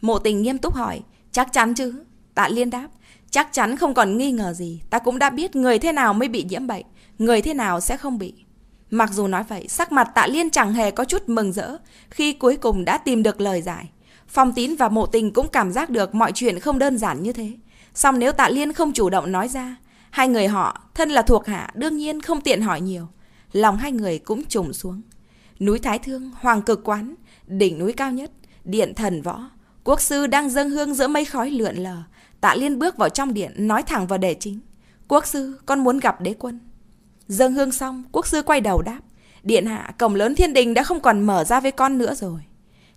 Mộ tình nghiêm túc hỏi, chắc chắn chứ? Tạ Liên đáp, chắc chắn không còn nghi ngờ gì. Ta cũng đã biết người thế nào mới bị nhiễm bệnh, người thế nào sẽ không bị. Mặc dù nói vậy, sắc mặt Tạ Liên chẳng hề có chút mừng rỡ khi cuối cùng đã tìm được lời giải. Phong tín và mộ tình cũng cảm giác được mọi chuyện không đơn giản như thế xong nếu Tạ Liên không chủ động nói ra, hai người họ thân là thuộc hạ đương nhiên không tiện hỏi nhiều. Lòng hai người cũng trùng xuống. Núi Thái Thương, Hoàng Cực Quán, đỉnh núi cao nhất, điện thần võ. Quốc sư đang dâng hương giữa mây khói lượn lờ. Tạ Liên bước vào trong điện nói thẳng vào đề chính. Quốc sư, con muốn gặp đế quân. Dâng hương xong, quốc sư quay đầu đáp. Điện hạ, cổng lớn thiên đình đã không còn mở ra với con nữa rồi.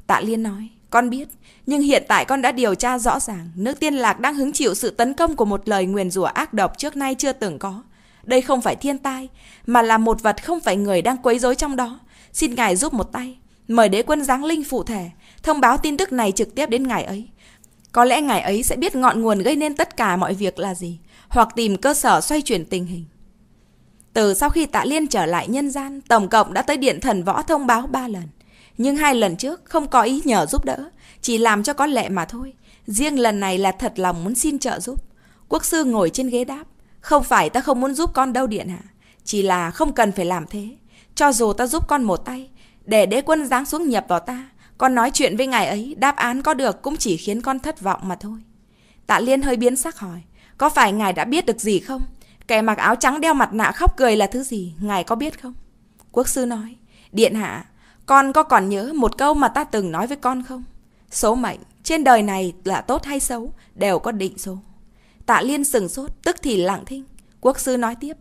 Tạ Liên nói. Con biết, nhưng hiện tại con đã điều tra rõ ràng, nước tiên lạc đang hứng chịu sự tấn công của một lời nguyền rủa ác độc trước nay chưa từng có. Đây không phải thiên tai, mà là một vật không phải người đang quấy rối trong đó. Xin ngài giúp một tay, mời đế quân giáng linh phụ thể, thông báo tin tức này trực tiếp đến ngài ấy. Có lẽ ngài ấy sẽ biết ngọn nguồn gây nên tất cả mọi việc là gì, hoặc tìm cơ sở xoay chuyển tình hình. Từ sau khi Tạ Liên trở lại nhân gian, tổng cộng đã tới điện thần võ thông báo 3 lần. Nhưng hai lần trước không có ý nhờ giúp đỡ, chỉ làm cho có lệ mà thôi. Riêng lần này là thật lòng muốn xin trợ giúp. Quốc sư ngồi trên ghế đáp, không phải ta không muốn giúp con đâu điện hạ, chỉ là không cần phải làm thế. Cho dù ta giúp con một tay, để đế quân giáng xuống nhập vào ta, con nói chuyện với ngài ấy, đáp án có được cũng chỉ khiến con thất vọng mà thôi. Tạ Liên hơi biến sắc hỏi, có phải ngài đã biết được gì không? Kẻ mặc áo trắng đeo mặt nạ khóc cười là thứ gì, ngài có biết không? Quốc sư nói, điện hạ, con có còn nhớ một câu mà ta từng nói với con không? Số mệnh, trên đời này là tốt hay xấu, đều có định số. Tạ Liên sừng sốt, tức thì lặng thinh. Quốc sư nói tiếp,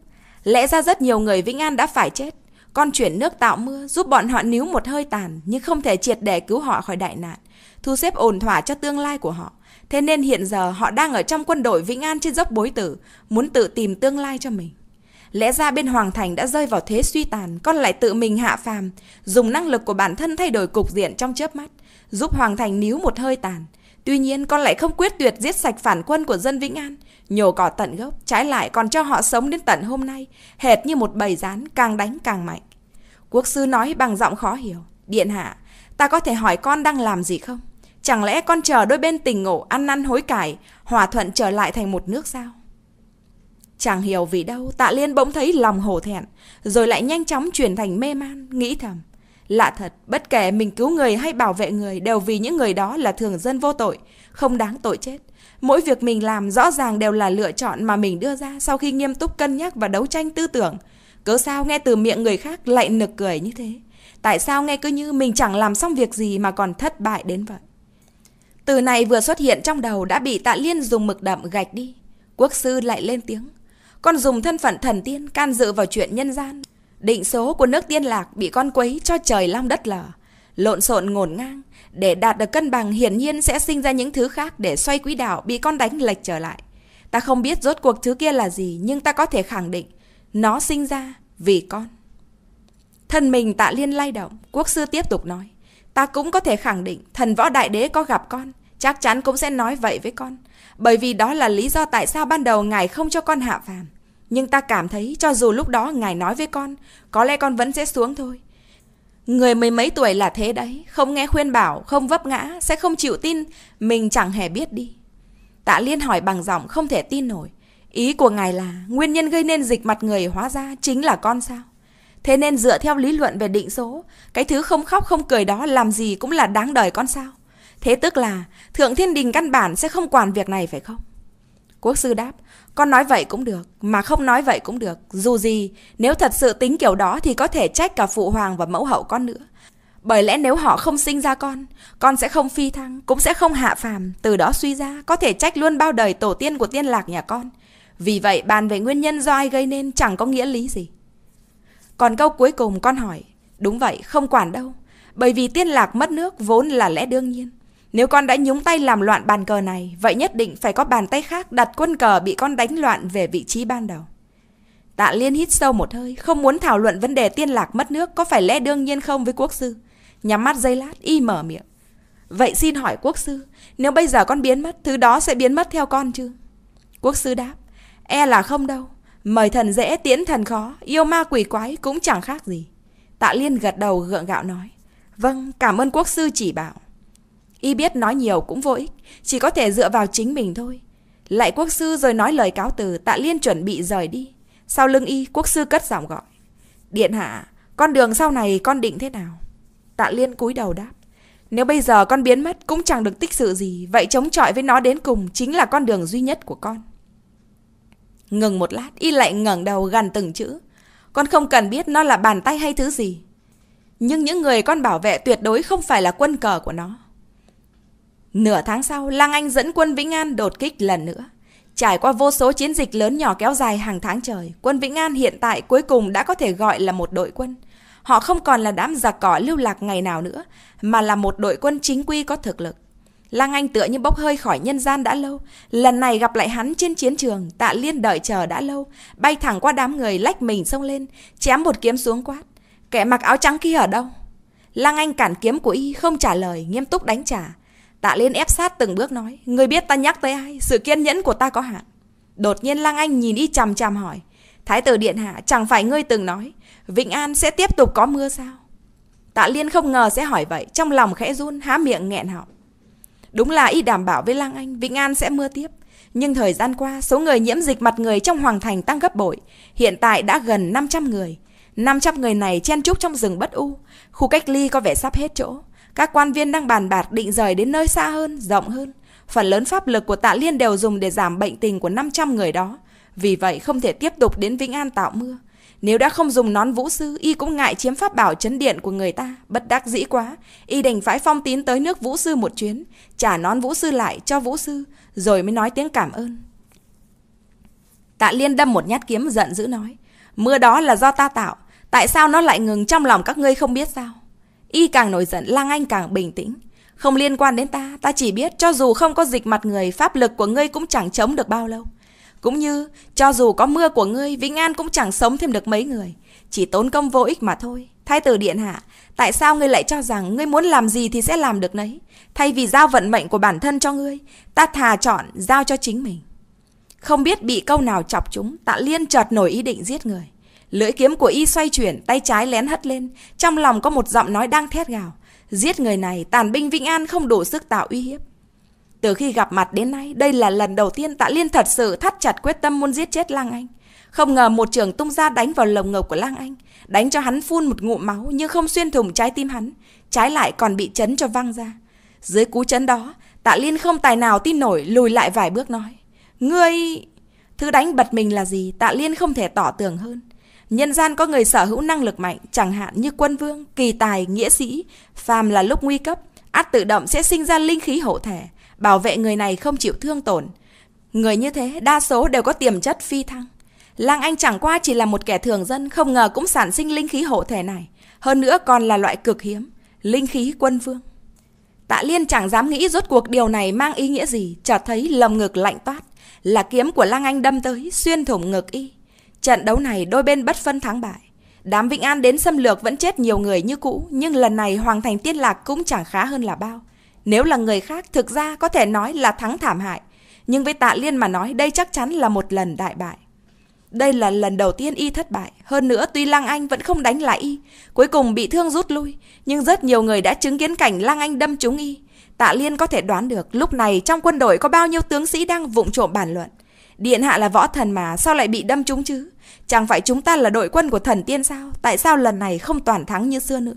lẽ ra rất nhiều người Vĩnh An đã phải chết. Con chuyển nước tạo mưa, giúp bọn họ níu một hơi tàn, nhưng không thể triệt để cứu họ khỏi đại nạn, thu xếp ổn thỏa cho tương lai của họ. Thế nên hiện giờ họ đang ở trong quân đội Vĩnh An trên dốc bối tử, muốn tự tìm tương lai cho mình. Lẽ ra bên Hoàng Thành đã rơi vào thế suy tàn, con lại tự mình hạ phàm, dùng năng lực của bản thân thay đổi cục diện trong chớp mắt, giúp Hoàng Thành níu một hơi tàn. Tuy nhiên con lại không quyết tuyệt giết sạch phản quân của dân Vĩnh An, nhổ cỏ tận gốc, trái lại còn cho họ sống đến tận hôm nay, hệt như một bầy rán càng đánh càng mạnh. Quốc sư nói bằng giọng khó hiểu, điện hạ, ta có thể hỏi con đang làm gì không? Chẳng lẽ con chờ đôi bên tình ngộ ăn năn hối cải, hòa thuận trở lại thành một nước sao? Chẳng hiểu vì đâu Tạ Liên bỗng thấy lòng hổ thẹn Rồi lại nhanh chóng chuyển thành mê man Nghĩ thầm Lạ thật bất kể mình cứu người hay bảo vệ người Đều vì những người đó là thường dân vô tội Không đáng tội chết Mỗi việc mình làm rõ ràng đều là lựa chọn mà mình đưa ra Sau khi nghiêm túc cân nhắc và đấu tranh tư tưởng Cớ sao nghe từ miệng người khác lại nực cười như thế Tại sao nghe cứ như mình chẳng làm xong việc gì mà còn thất bại đến vậy từ này vừa xuất hiện trong đầu đã bị tạ liên dùng mực đậm gạch đi. Quốc sư lại lên tiếng. Con dùng thân phận thần tiên can dự vào chuyện nhân gian. Định số của nước tiên lạc bị con quấy cho trời long đất lở. Lộn xộn ngổn ngang. Để đạt được cân bằng hiển nhiên sẽ sinh ra những thứ khác để xoay quỹ đạo bị con đánh lệch trở lại. Ta không biết rốt cuộc thứ kia là gì nhưng ta có thể khẳng định nó sinh ra vì con. Thân mình tạ liên lay động, quốc sư tiếp tục nói. Ta cũng có thể khẳng định thần võ đại đế có gặp con, chắc chắn cũng sẽ nói vậy với con bởi vì đó là lý do tại sao ban đầu ngài không cho con hạ phàm. Nhưng ta cảm thấy cho dù lúc đó ngài nói với con, có lẽ con vẫn sẽ xuống thôi. Người mười mấy tuổi là thế đấy, không nghe khuyên bảo, không vấp ngã, sẽ không chịu tin, mình chẳng hề biết đi. Tạ Liên hỏi bằng giọng không thể tin nổi. Ý của ngài là nguyên nhân gây nên dịch mặt người hóa ra chính là con sao? Thế nên dựa theo lý luận về định số, cái thứ không khóc không cười đó làm gì cũng là đáng đời con sao? Thế tức là Thượng Thiên Đình căn bản sẽ không quản việc này phải không? Quốc sư đáp, con nói vậy cũng được, mà không nói vậy cũng được. Dù gì, nếu thật sự tính kiểu đó thì có thể trách cả phụ hoàng và mẫu hậu con nữa. Bởi lẽ nếu họ không sinh ra con, con sẽ không phi thăng, cũng sẽ không hạ phàm. Từ đó suy ra, có thể trách luôn bao đời tổ tiên của tiên lạc nhà con. Vì vậy, bàn về nguyên nhân do ai gây nên chẳng có nghĩa lý gì. Còn câu cuối cùng con hỏi, đúng vậy, không quản đâu. Bởi vì tiên lạc mất nước vốn là lẽ đương nhiên. Nếu con đã nhúng tay làm loạn bàn cờ này, vậy nhất định phải có bàn tay khác đặt quân cờ bị con đánh loạn về vị trí ban đầu. Tạ Liên hít sâu một hơi, không muốn thảo luận vấn đề tiên lạc mất nước có phải lẽ đương nhiên không với quốc sư. Nhắm mắt giây lát, y mở miệng. Vậy xin hỏi quốc sư, nếu bây giờ con biến mất, thứ đó sẽ biến mất theo con chứ? Quốc sư đáp, e là không đâu. Mời thần dễ, tiễn thần khó, yêu ma quỷ quái cũng chẳng khác gì. Tạ Liên gật đầu gượng gạo nói, vâng, cảm ơn quốc sư chỉ bảo. Y biết nói nhiều cũng vô ích, chỉ có thể dựa vào chính mình thôi. Lại quốc sư rồi nói lời cáo từ, tạ liên chuẩn bị rời đi. Sau lưng y, quốc sư cất giọng gọi. Điện hạ, con đường sau này con định thế nào? Tạ liên cúi đầu đáp. Nếu bây giờ con biến mất cũng chẳng được tích sự gì, vậy chống chọi với nó đến cùng chính là con đường duy nhất của con. Ngừng một lát, y lại ngẩng đầu gần từng chữ. Con không cần biết nó là bàn tay hay thứ gì. Nhưng những người con bảo vệ tuyệt đối không phải là quân cờ của nó. Nửa tháng sau, Lăng Anh dẫn quân Vĩnh An đột kích lần nữa. Trải qua vô số chiến dịch lớn nhỏ kéo dài hàng tháng trời, quân Vĩnh An hiện tại cuối cùng đã có thể gọi là một đội quân. Họ không còn là đám giặc cỏ lưu lạc ngày nào nữa, mà là một đội quân chính quy có thực lực. Lăng Anh tựa như bốc hơi khỏi nhân gian đã lâu, lần này gặp lại hắn trên chiến trường, tạ liên đợi chờ đã lâu, bay thẳng qua đám người lách mình xông lên, chém một kiếm xuống quát. Kẻ mặc áo trắng kia ở đâu? Lăng Anh cản kiếm của y không trả lời, nghiêm túc đánh trả. Tạ Liên ép sát từng bước nói, người biết ta nhắc tới ai, sự kiên nhẫn của ta có hạn. Đột nhiên Lăng Anh nhìn y chằm chằm hỏi, Thái tử Điện Hạ chẳng phải ngươi từng nói, Vĩnh An sẽ tiếp tục có mưa sao? Tạ Liên không ngờ sẽ hỏi vậy, trong lòng khẽ run, há miệng nghẹn họng. Đúng là y đảm bảo với Lăng Anh, Vĩnh An sẽ mưa tiếp. Nhưng thời gian qua, số người nhiễm dịch mặt người trong Hoàng Thành tăng gấp bội, hiện tại đã gần 500 người. 500 người này chen trúc trong rừng bất u, khu cách ly có vẻ sắp hết chỗ. Các quan viên đang bàn bạc định rời đến nơi xa hơn, rộng hơn. Phần lớn pháp lực của Tạ Liên đều dùng để giảm bệnh tình của 500 người đó. Vì vậy không thể tiếp tục đến Vĩnh An tạo mưa. Nếu đã không dùng nón vũ sư, y cũng ngại chiếm pháp bảo chấn điện của người ta. Bất đắc dĩ quá, y đành phải phong tín tới nước vũ sư một chuyến, trả nón vũ sư lại cho vũ sư, rồi mới nói tiếng cảm ơn. Tạ Liên đâm một nhát kiếm giận dữ nói, mưa đó là do ta tạo, tại sao nó lại ngừng trong lòng các ngươi không biết sao? Y càng nổi giận, Lăng Anh càng bình tĩnh. Không liên quan đến ta, ta chỉ biết cho dù không có dịch mặt người, pháp lực của ngươi cũng chẳng chống được bao lâu. Cũng như, cho dù có mưa của ngươi, Vĩnh An cũng chẳng sống thêm được mấy người. Chỉ tốn công vô ích mà thôi. Thay từ Điện Hạ, tại sao ngươi lại cho rằng ngươi muốn làm gì thì sẽ làm được nấy? Thay vì giao vận mệnh của bản thân cho ngươi, ta thà chọn giao cho chính mình. Không biết bị câu nào chọc chúng, tạ liên chợt nổi ý định giết người. Lưỡi kiếm của y xoay chuyển, tay trái lén hất lên. Trong lòng có một giọng nói đang thét gào. Giết người này, tàn binh Vĩnh An không đủ sức tạo uy hiếp. Từ khi gặp mặt đến nay, đây là lần đầu tiên Tạ Liên thật sự thắt chặt quyết tâm muốn giết chết Lang Anh. Không ngờ một trường tung ra đánh vào lồng ngực của Lang Anh, đánh cho hắn phun một ngụm máu nhưng không xuyên thủng trái tim hắn, trái lại còn bị chấn cho văng ra. Dưới cú chấn đó, Tạ Liên không tài nào tin nổi lùi lại vài bước nói. Ngươi... Thứ đánh bật mình là gì, Tạ Liên không thể tỏ tưởng hơn. Nhân gian có người sở hữu năng lực mạnh, chẳng hạn như quân vương, kỳ tài, nghĩa sĩ. Phàm là lúc nguy cấp, át tự động sẽ sinh ra linh khí hộ thể, bảo vệ người này không chịu thương tổn. Người như thế đa số đều có tiềm chất phi thăng. Lang Anh chẳng qua chỉ là một kẻ thường dân, không ngờ cũng sản sinh linh khí hộ thể này. Hơn nữa còn là loại cực hiếm, linh khí quân vương. Tạ Liên chẳng dám nghĩ rốt cuộc điều này mang ý nghĩa gì, chợt thấy lầm ngực lạnh toát, là kiếm của Lang Anh đâm tới, xuyên thủng ngực y. Trận đấu này đôi bên bất phân thắng bại. Đám Vĩnh An đến xâm lược vẫn chết nhiều người như cũ, nhưng lần này Hoàng Thành Tiên Lạc cũng chẳng khá hơn là bao. Nếu là người khác, thực ra có thể nói là thắng thảm hại. Nhưng với Tạ Liên mà nói, đây chắc chắn là một lần đại bại. Đây là lần đầu tiên y thất bại, hơn nữa tuy Lăng Anh vẫn không đánh lại y, cuối cùng bị thương rút lui, nhưng rất nhiều người đã chứng kiến cảnh Lăng Anh đâm trúng y. Tạ Liên có thể đoán được lúc này trong quân đội có bao nhiêu tướng sĩ đang vụng trộm bàn luận. Điện hạ là võ thần mà, sao lại bị đâm trúng chứ? Chẳng phải chúng ta là đội quân của thần tiên sao? Tại sao lần này không toàn thắng như xưa nữa?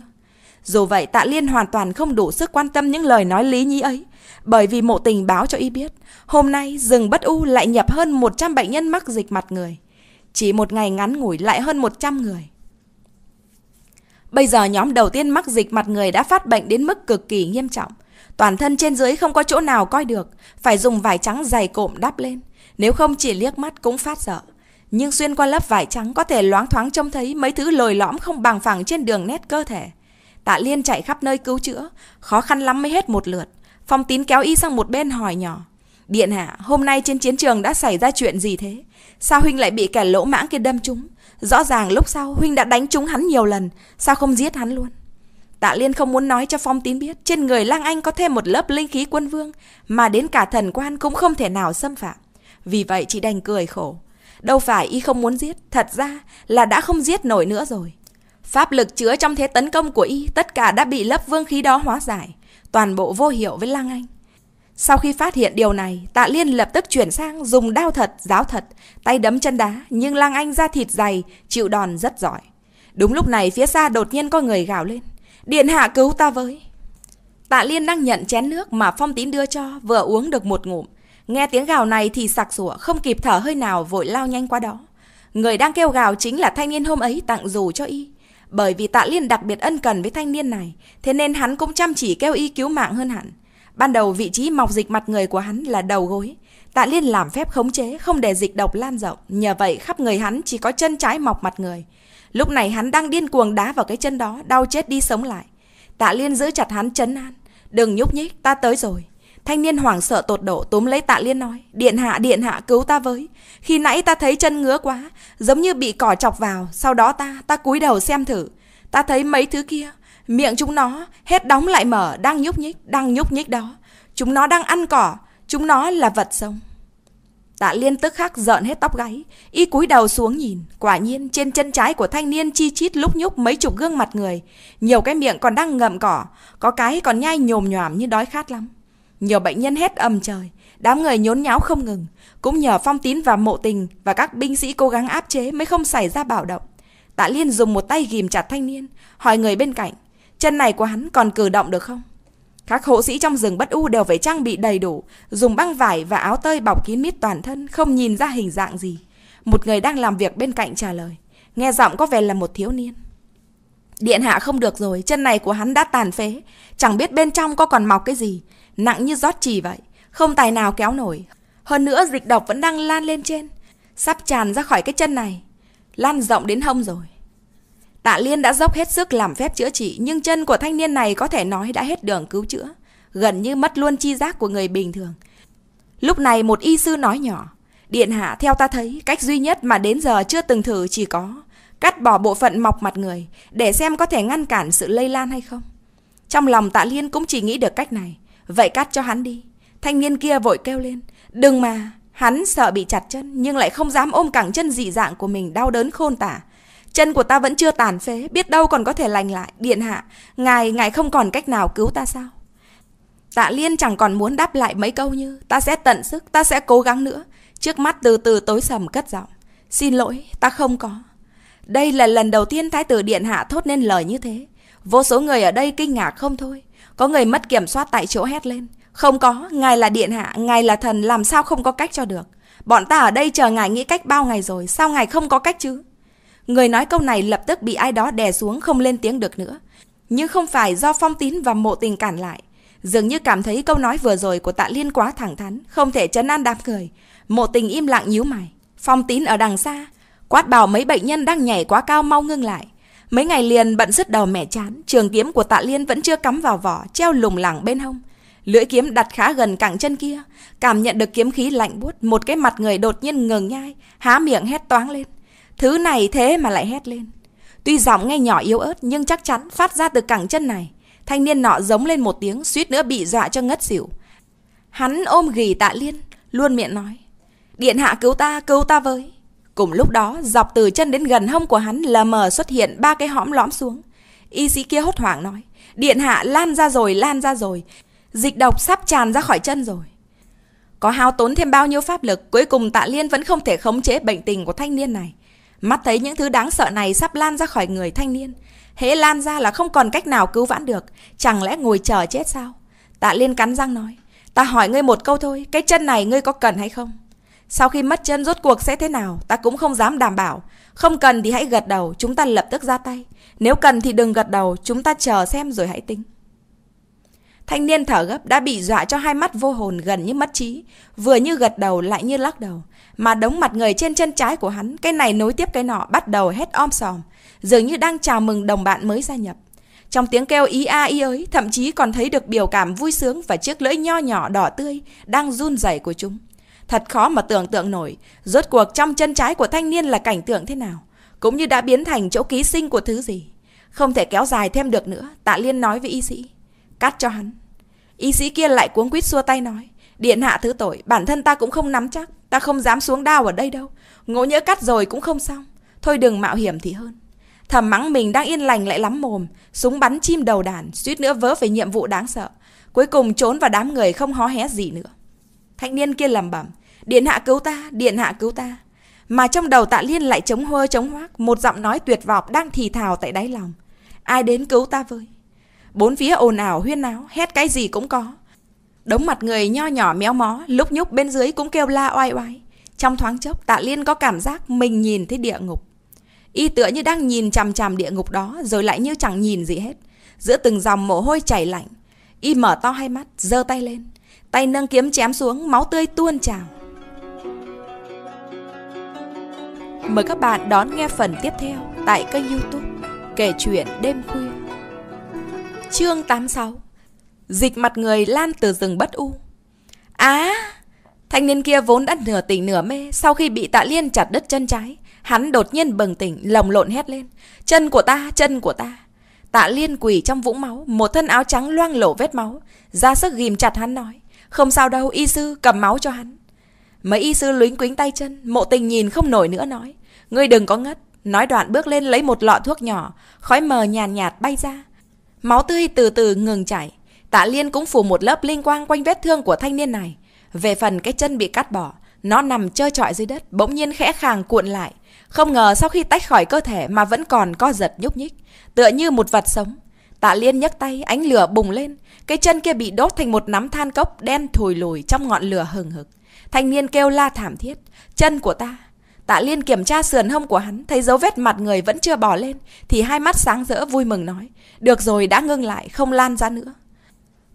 Dù vậy tạ liên hoàn toàn không đủ sức quan tâm những lời nói lý nhí ấy. Bởi vì mộ tình báo cho y biết, hôm nay rừng bất u lại nhập hơn 100 bệnh nhân mắc dịch mặt người. Chỉ một ngày ngắn ngủi lại hơn 100 người. Bây giờ nhóm đầu tiên mắc dịch mặt người đã phát bệnh đến mức cực kỳ nghiêm trọng. Toàn thân trên dưới không có chỗ nào coi được, phải dùng vải trắng dày cộm đắp lên. Nếu không chỉ liếc mắt cũng phát sợ. Nhưng xuyên qua lớp vải trắng có thể loáng thoáng trông thấy mấy thứ lồi lõm không bằng phẳng trên đường nét cơ thể. Tạ Liên chạy khắp nơi cứu chữa, khó khăn lắm mới hết một lượt. Phong tín kéo y sang một bên hỏi nhỏ. Điện hạ, hôm nay trên chiến trường đã xảy ra chuyện gì thế? Sao Huynh lại bị kẻ lỗ mãng kia đâm trúng? Rõ ràng lúc sau Huynh đã đánh trúng hắn nhiều lần, sao không giết hắn luôn? Tạ Liên không muốn nói cho Phong Tín biết trên người Lang Anh có thêm một lớp linh khí quân vương mà đến cả thần quan cũng không thể nào xâm phạm. Vì vậy chị đành cười khổ. Đâu phải y không muốn giết, thật ra là đã không giết nổi nữa rồi. Pháp lực chứa trong thế tấn công của y tất cả đã bị lớp vương khí đó hóa giải, toàn bộ vô hiệu với Lăng Anh. Sau khi phát hiện điều này, Tạ Liên lập tức chuyển sang dùng đao thật, giáo thật, tay đấm chân đá, nhưng Lăng Anh ra thịt dày, chịu đòn rất giỏi. Đúng lúc này phía xa đột nhiên có người gào lên, điện hạ cứu ta với. Tạ Liên đang nhận chén nước mà Phong Tín đưa cho, vừa uống được một ngụm, Nghe tiếng gào này thì sặc sủa, không kịp thở hơi nào vội lao nhanh qua đó. Người đang kêu gào chính là thanh niên hôm ấy tặng dù cho y. Bởi vì tạ liên đặc biệt ân cần với thanh niên này, thế nên hắn cũng chăm chỉ kêu y cứu mạng hơn hẳn. Ban đầu vị trí mọc dịch mặt người của hắn là đầu gối. Tạ liên làm phép khống chế, không để dịch độc lan rộng. Nhờ vậy khắp người hắn chỉ có chân trái mọc mặt người. Lúc này hắn đang điên cuồng đá vào cái chân đó, đau chết đi sống lại. Tạ liên giữ chặt hắn chấn an. Đừng nhúc nhích, ta tới rồi. Thanh niên hoảng sợ tột độ túm lấy tạ liên nói Điện hạ điện hạ cứu ta với Khi nãy ta thấy chân ngứa quá Giống như bị cỏ chọc vào Sau đó ta ta cúi đầu xem thử Ta thấy mấy thứ kia Miệng chúng nó hết đóng lại mở Đang nhúc nhích đang nhúc nhích đó Chúng nó đang ăn cỏ Chúng nó là vật sống Tạ liên tức khắc giận hết tóc gáy Y cúi đầu xuống nhìn Quả nhiên trên chân trái của thanh niên chi chít lúc nhúc mấy chục gương mặt người Nhiều cái miệng còn đang ngậm cỏ Có cái còn nhai nhồm nhòm như đói khát lắm nhiều bệnh nhân hét ầm trời, đám người nhốn nháo không ngừng. Cũng nhờ phong tín và mộ tình và các binh sĩ cố gắng áp chế mới không xảy ra bạo động. Tạ Liên dùng một tay ghìm chặt thanh niên, hỏi người bên cạnh, chân này của hắn còn cử động được không? Các hộ sĩ trong rừng bất u đều phải trang bị đầy đủ, dùng băng vải và áo tơi bọc kín mít toàn thân, không nhìn ra hình dạng gì. Một người đang làm việc bên cạnh trả lời, nghe giọng có vẻ là một thiếu niên. Điện hạ không được rồi, chân này của hắn đã tàn phế, chẳng biết bên trong có còn mọc cái gì nặng như rót chì vậy, không tài nào kéo nổi. Hơn nữa dịch độc vẫn đang lan lên trên, sắp tràn ra khỏi cái chân này, lan rộng đến hông rồi. Tạ Liên đã dốc hết sức làm phép chữa trị, nhưng chân của thanh niên này có thể nói đã hết đường cứu chữa, gần như mất luôn chi giác của người bình thường. Lúc này một y sư nói nhỏ, Điện hạ theo ta thấy cách duy nhất mà đến giờ chưa từng thử chỉ có cắt bỏ bộ phận mọc mặt người để xem có thể ngăn cản sự lây lan hay không. Trong lòng tạ liên cũng chỉ nghĩ được cách này. Vậy cắt cho hắn đi. Thanh niên kia vội kêu lên. Đừng mà. Hắn sợ bị chặt chân nhưng lại không dám ôm cẳng chân dị dạng của mình đau đớn khôn tả. Chân của ta vẫn chưa tàn phế, biết đâu còn có thể lành lại. Điện hạ, ngài, ngài không còn cách nào cứu ta sao? Tạ Liên chẳng còn muốn đáp lại mấy câu như Ta sẽ tận sức, ta sẽ cố gắng nữa. Trước mắt từ từ tối sầm cất giọng. Xin lỗi, ta không có. Đây là lần đầu tiên Thái tử Điện Hạ thốt nên lời như thế. Vô số người ở đây kinh ngạc không thôi. Có người mất kiểm soát tại chỗ hét lên. Không có, ngài là điện hạ, ngài là thần, làm sao không có cách cho được. Bọn ta ở đây chờ ngài nghĩ cách bao ngày rồi, sao ngài không có cách chứ? Người nói câu này lập tức bị ai đó đè xuống không lên tiếng được nữa. Nhưng không phải do phong tín và mộ tình cản lại. Dường như cảm thấy câu nói vừa rồi của tạ liên quá thẳng thắn, không thể chấn an đám cười Mộ tình im lặng nhíu mày. Phong tín ở đằng xa, quát bảo mấy bệnh nhân đang nhảy quá cao mau ngưng lại. Mấy ngày liền bận rứt đầu mẹ chán, trường kiếm của tạ liên vẫn chưa cắm vào vỏ, treo lủng lẳng bên hông. Lưỡi kiếm đặt khá gần cẳng chân kia, cảm nhận được kiếm khí lạnh buốt, một cái mặt người đột nhiên ngừng nhai, há miệng hét toáng lên. Thứ này thế mà lại hét lên. Tuy giọng nghe nhỏ yếu ớt nhưng chắc chắn phát ra từ cẳng chân này. Thanh niên nọ giống lên một tiếng, suýt nữa bị dọa cho ngất xỉu. Hắn ôm ghì tạ liên, luôn miệng nói. Điện hạ cứu ta, cứu ta với. Cùng lúc đó, dọc từ chân đến gần hông của hắn lờ mờ xuất hiện ba cái hõm lõm xuống. Y sĩ kia hốt hoảng nói, điện hạ lan ra rồi, lan ra rồi. Dịch độc sắp tràn ra khỏi chân rồi. Có hao tốn thêm bao nhiêu pháp lực, cuối cùng tạ liên vẫn không thể khống chế bệnh tình của thanh niên này. Mắt thấy những thứ đáng sợ này sắp lan ra khỏi người thanh niên. Hễ lan ra là không còn cách nào cứu vãn được, chẳng lẽ ngồi chờ chết sao? Tạ liên cắn răng nói, ta hỏi ngươi một câu thôi, cái chân này ngươi có cần hay không? Sau khi mất chân rốt cuộc sẽ thế nào, ta cũng không dám đảm bảo. Không cần thì hãy gật đầu, chúng ta lập tức ra tay. Nếu cần thì đừng gật đầu, chúng ta chờ xem rồi hãy tính. Thanh niên thở gấp đã bị dọa cho hai mắt vô hồn gần như mất trí, vừa như gật đầu lại như lắc đầu. Mà đống mặt người trên chân trái của hắn, cái này nối tiếp cái nọ bắt đầu hết om sòm, dường như đang chào mừng đồng bạn mới gia nhập. Trong tiếng kêu ý a à ý ới, thậm chí còn thấy được biểu cảm vui sướng và chiếc lưỡi nho nhỏ đỏ tươi đang run rẩy của chúng. Thật khó mà tưởng tượng nổi, rốt cuộc trong chân trái của thanh niên là cảnh tượng thế nào, cũng như đã biến thành chỗ ký sinh của thứ gì. Không thể kéo dài thêm được nữa, tạ liên nói với y sĩ. Cắt cho hắn. Y sĩ kia lại cuống quýt xua tay nói. Điện hạ thứ tội, bản thân ta cũng không nắm chắc, ta không dám xuống đao ở đây đâu. Ngộ nhỡ cắt rồi cũng không xong, thôi đừng mạo hiểm thì hơn. Thầm mắng mình đang yên lành lại lắm mồm, súng bắn chim đầu đàn, suýt nữa vớ phải nhiệm vụ đáng sợ. Cuối cùng trốn vào đám người không hó hé gì nữa. Thanh niên kia lầm bẩm Điện hạ cứu ta, điện hạ cứu ta. Mà trong đầu tạ liên lại chống hơ chống hoác, một giọng nói tuyệt vọng đang thì thào tại đáy lòng. Ai đến cứu ta với? Bốn phía ồn ào huyên náo, hét cái gì cũng có. Đống mặt người nho nhỏ méo mó, lúc nhúc bên dưới cũng kêu la oai oai. Trong thoáng chốc tạ liên có cảm giác mình nhìn thấy địa ngục. Y tựa như đang nhìn chằm chằm địa ngục đó rồi lại như chẳng nhìn gì hết. Giữa từng dòng mồ hôi chảy lạnh, Y mở to hai mắt, giơ tay lên. Tay nâng kiếm chém xuống, máu tươi tuôn trào. Mời các bạn đón nghe phần tiếp theo tại kênh youtube Kể chuyện đêm khuya Chương 86 Dịch mặt người lan từ rừng bất u Á à, Thanh niên kia vốn đã nửa tỉnh nửa mê Sau khi bị tạ liên chặt đứt chân trái Hắn đột nhiên bừng tỉnh lồng lộn hét lên Chân của ta, chân của ta Tạ liên quỳ trong vũng máu Một thân áo trắng loang lổ vết máu Ra sức ghim chặt hắn nói Không sao đâu y sư cầm máu cho hắn Mấy y sư lính quính tay chân, mộ tình nhìn không nổi nữa nói. Ngươi đừng có ngất. Nói đoạn bước lên lấy một lọ thuốc nhỏ, khói mờ nhàn nhạt, nhạt bay ra. Máu tươi từ từ ngừng chảy. Tạ Liên cũng phủ một lớp linh quang quanh vết thương của thanh niên này. Về phần cái chân bị cắt bỏ, nó nằm trơ trọi dưới đất, bỗng nhiên khẽ khàng cuộn lại. Không ngờ sau khi tách khỏi cơ thể mà vẫn còn co giật nhúc nhích, tựa như một vật sống. Tạ Liên nhấc tay, ánh lửa bùng lên. Cái chân kia bị đốt thành một nắm than cốc đen thùi lùi trong ngọn lửa hừng hực. Thanh niên kêu la thảm thiết. Chân của ta. Tạ Liên kiểm tra sườn hông của hắn, thấy dấu vết mặt người vẫn chưa bỏ lên, thì hai mắt sáng rỡ vui mừng nói. Được rồi, đã ngưng lại, không lan ra nữa.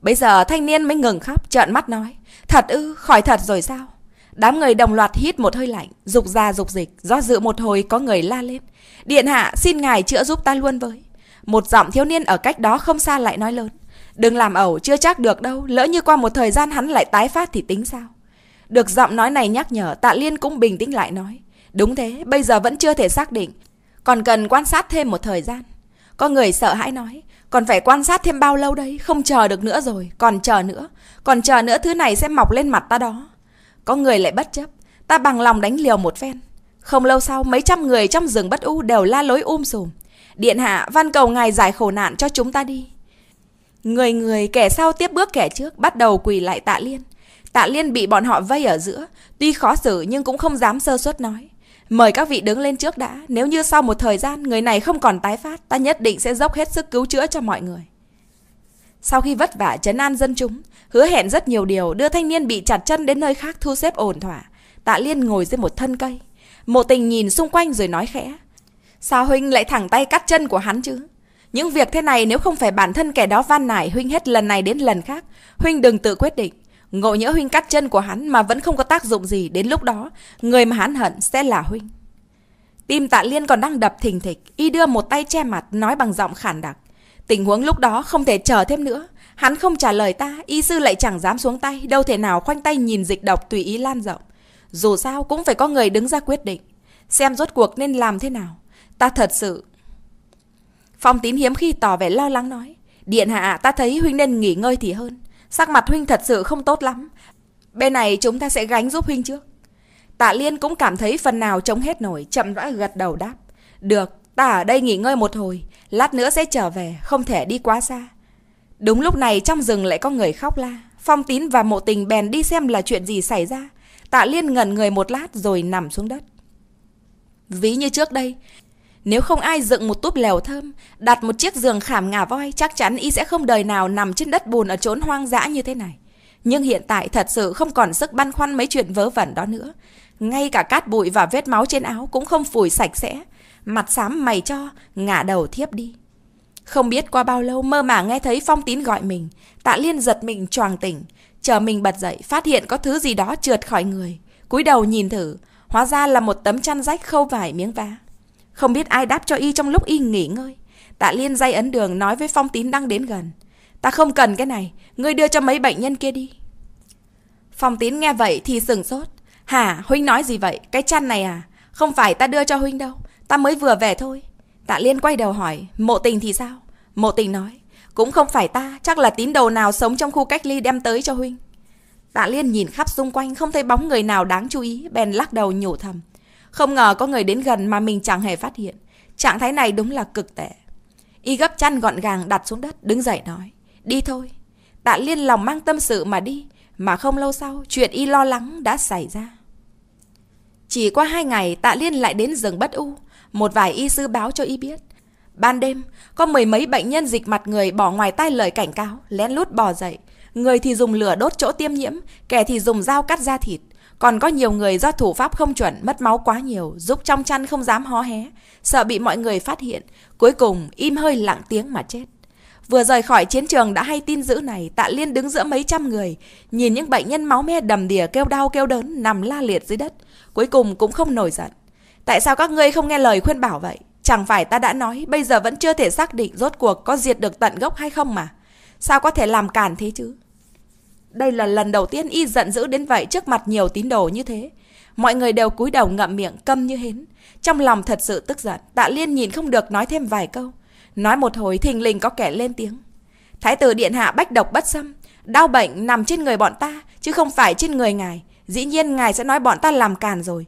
Bây giờ thanh niên mới ngừng khóc, trợn mắt nói. Thật ư, khỏi thật rồi sao? Đám người đồng loạt hít một hơi lạnh, dục ra dục dịch, do dự một hồi có người la lên. Điện hạ, xin ngài chữa giúp ta luôn với. Một giọng thiếu niên ở cách đó không xa lại nói lớn. Đừng làm ẩu, chưa chắc được đâu, lỡ như qua một thời gian hắn lại tái phát thì tính sao? Được giọng nói này nhắc nhở, Tạ Liên cũng bình tĩnh lại nói. Đúng thế, bây giờ vẫn chưa thể xác định. Còn cần quan sát thêm một thời gian. Có người sợ hãi nói. Còn phải quan sát thêm bao lâu đây? Không chờ được nữa rồi, còn chờ nữa. Còn chờ nữa thứ này sẽ mọc lên mặt ta đó. Có người lại bất chấp. Ta bằng lòng đánh liều một phen. Không lâu sau, mấy trăm người trong rừng bất u đều la lối um sùm. Điện hạ, van cầu ngài giải khổ nạn cho chúng ta đi. Người người kẻ sau tiếp bước kẻ trước bắt đầu quỳ lại tạ liên. Tạ Liên bị bọn họ vây ở giữa, tuy khó xử nhưng cũng không dám sơ suất nói. Mời các vị đứng lên trước đã, nếu như sau một thời gian người này không còn tái phát, ta nhất định sẽ dốc hết sức cứu chữa cho mọi người. Sau khi vất vả chấn an dân chúng, hứa hẹn rất nhiều điều đưa thanh niên bị chặt chân đến nơi khác thu xếp ổn thỏa. Tạ Liên ngồi dưới một thân cây. Mộ tình nhìn xung quanh rồi nói khẽ. Sao Huynh lại thẳng tay cắt chân của hắn chứ? Những việc thế này nếu không phải bản thân kẻ đó van nài Huynh hết lần này đến lần khác, Huynh đừng tự quyết định. Ngộ nhỡ Huynh cắt chân của hắn mà vẫn không có tác dụng gì đến lúc đó, người mà hắn hận sẽ là Huynh. Tim tạ liên còn đang đập thình thịch, y đưa một tay che mặt nói bằng giọng khản đặc. Tình huống lúc đó không thể chờ thêm nữa. Hắn không trả lời ta, y sư lại chẳng dám xuống tay, đâu thể nào khoanh tay nhìn dịch độc tùy ý lan rộng. Dù sao cũng phải có người đứng ra quyết định. Xem rốt cuộc nên làm thế nào. Ta thật sự... Phong tín hiếm khi tỏ vẻ lo lắng nói. Điện hạ ta thấy huynh nên nghỉ ngơi thì hơn. Sắc mặt huynh thật sự không tốt lắm. Bên này chúng ta sẽ gánh giúp huynh trước. Tạ Liên cũng cảm thấy phần nào chống hết nổi, chậm rãi gật đầu đáp. Được, ta ở đây nghỉ ngơi một hồi, lát nữa sẽ trở về, không thể đi quá xa. Đúng lúc này trong rừng lại có người khóc la. Phong tín và mộ tình bèn đi xem là chuyện gì xảy ra. Tạ Liên ngẩn người một lát rồi nằm xuống đất. Ví như trước đây, nếu không ai dựng một túp lều thơm, đặt một chiếc giường khảm ngà voi, chắc chắn y sẽ không đời nào nằm trên đất bùn ở chốn hoang dã như thế này. Nhưng hiện tại thật sự không còn sức băn khoăn mấy chuyện vớ vẩn đó nữa. Ngay cả cát bụi và vết máu trên áo cũng không phủi sạch sẽ. Mặt xám mày cho, ngả đầu thiếp đi. Không biết qua bao lâu mơ màng nghe thấy phong tín gọi mình. Tạ Liên giật mình choàng tỉnh. Chờ mình bật dậy, phát hiện có thứ gì đó trượt khỏi người. cúi đầu nhìn thử, hóa ra là một tấm chăn rách khâu vải miếng vá. Không biết ai đáp cho y trong lúc y nghỉ ngơi. Tạ Liên dây ấn đường nói với Phong Tín đang đến gần. Ta không cần cái này, ngươi đưa cho mấy bệnh nhân kia đi. Phong Tín nghe vậy thì sừng sốt. Hả, Huynh nói gì vậy? Cái chăn này à? Không phải ta đưa cho Huynh đâu, ta mới vừa về thôi. Tạ Liên quay đầu hỏi, mộ tình thì sao? Mộ tình nói, cũng không phải ta, chắc là tín đồ nào sống trong khu cách ly đem tới cho Huynh. Tạ Liên nhìn khắp xung quanh không thấy bóng người nào đáng chú ý, bèn lắc đầu nhủ thầm. Không ngờ có người đến gần mà mình chẳng hề phát hiện. Trạng thái này đúng là cực tệ. Y gấp chăn gọn gàng đặt xuống đất, đứng dậy nói. Đi thôi. Tạ Liên lòng mang tâm sự mà đi. Mà không lâu sau, chuyện Y lo lắng đã xảy ra. Chỉ qua hai ngày, Tạ Liên lại đến rừng Bất U. Một vài y sư báo cho y biết. Ban đêm, có mười mấy bệnh nhân dịch mặt người bỏ ngoài tai lời cảnh cáo, lén lút bò dậy. Người thì dùng lửa đốt chỗ tiêm nhiễm, kẻ thì dùng dao cắt da thịt. Còn có nhiều người do thủ pháp không chuẩn, mất máu quá nhiều, giúp trong chăn không dám hó hé, sợ bị mọi người phát hiện, cuối cùng im hơi lặng tiếng mà chết. Vừa rời khỏi chiến trường đã hay tin dữ này, Tạ Liên đứng giữa mấy trăm người, nhìn những bệnh nhân máu me đầm đìa kêu đau kêu đớn nằm la liệt dưới đất, cuối cùng cũng không nổi giận. Tại sao các ngươi không nghe lời khuyên bảo vậy? Chẳng phải ta đã nói bây giờ vẫn chưa thể xác định rốt cuộc có diệt được tận gốc hay không mà. Sao có thể làm cản thế chứ? Đây là lần đầu tiên y giận dữ đến vậy trước mặt nhiều tín đồ như thế. Mọi người đều cúi đầu ngậm miệng câm như hến. Trong lòng thật sự tức giận, Tạ Liên nhìn không được nói thêm vài câu. Nói một hồi thình lình có kẻ lên tiếng. Thái tử điện hạ bách độc bất xâm, đau bệnh nằm trên người bọn ta, chứ không phải trên người ngài. Dĩ nhiên ngài sẽ nói bọn ta làm càn rồi.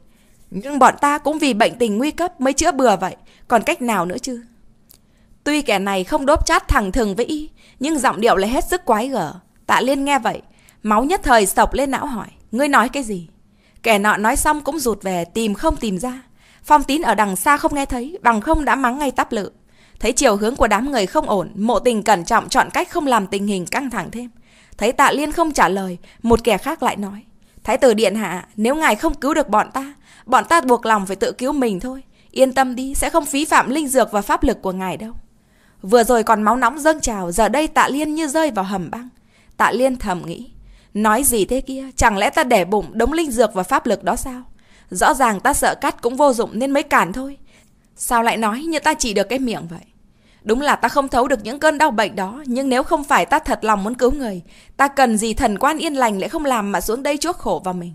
Nhưng bọn ta cũng vì bệnh tình nguy cấp mới chữa bừa vậy, còn cách nào nữa chứ? Tuy kẻ này không đốp chát thẳng thừng với y, nhưng giọng điệu lại hết sức quái gở. Tạ Liên nghe vậy, Máu nhất thời sọc lên não hỏi, ngươi nói cái gì? Kẻ nọ nói xong cũng rụt về, tìm không tìm ra. Phong tín ở đằng xa không nghe thấy, bằng không đã mắng ngay táp lự. Thấy chiều hướng của đám người không ổn, mộ tình cẩn trọng chọn cách không làm tình hình căng thẳng thêm. Thấy tạ liên không trả lời, một kẻ khác lại nói. Thái tử điện hạ, nếu ngài không cứu được bọn ta, bọn ta buộc lòng phải tự cứu mình thôi. Yên tâm đi, sẽ không phí phạm linh dược và pháp lực của ngài đâu. Vừa rồi còn máu nóng dâng trào, giờ đây tạ liên như rơi vào hầm băng. Tạ liên thầm nghĩ, Nói gì thế kia, chẳng lẽ ta để bụng đống linh dược và pháp lực đó sao? Rõ ràng ta sợ cắt cũng vô dụng nên mới cản thôi. Sao lại nói như ta chỉ được cái miệng vậy? Đúng là ta không thấu được những cơn đau bệnh đó, nhưng nếu không phải ta thật lòng muốn cứu người, ta cần gì thần quan yên lành lại không làm mà xuống đây chuốc khổ vào mình.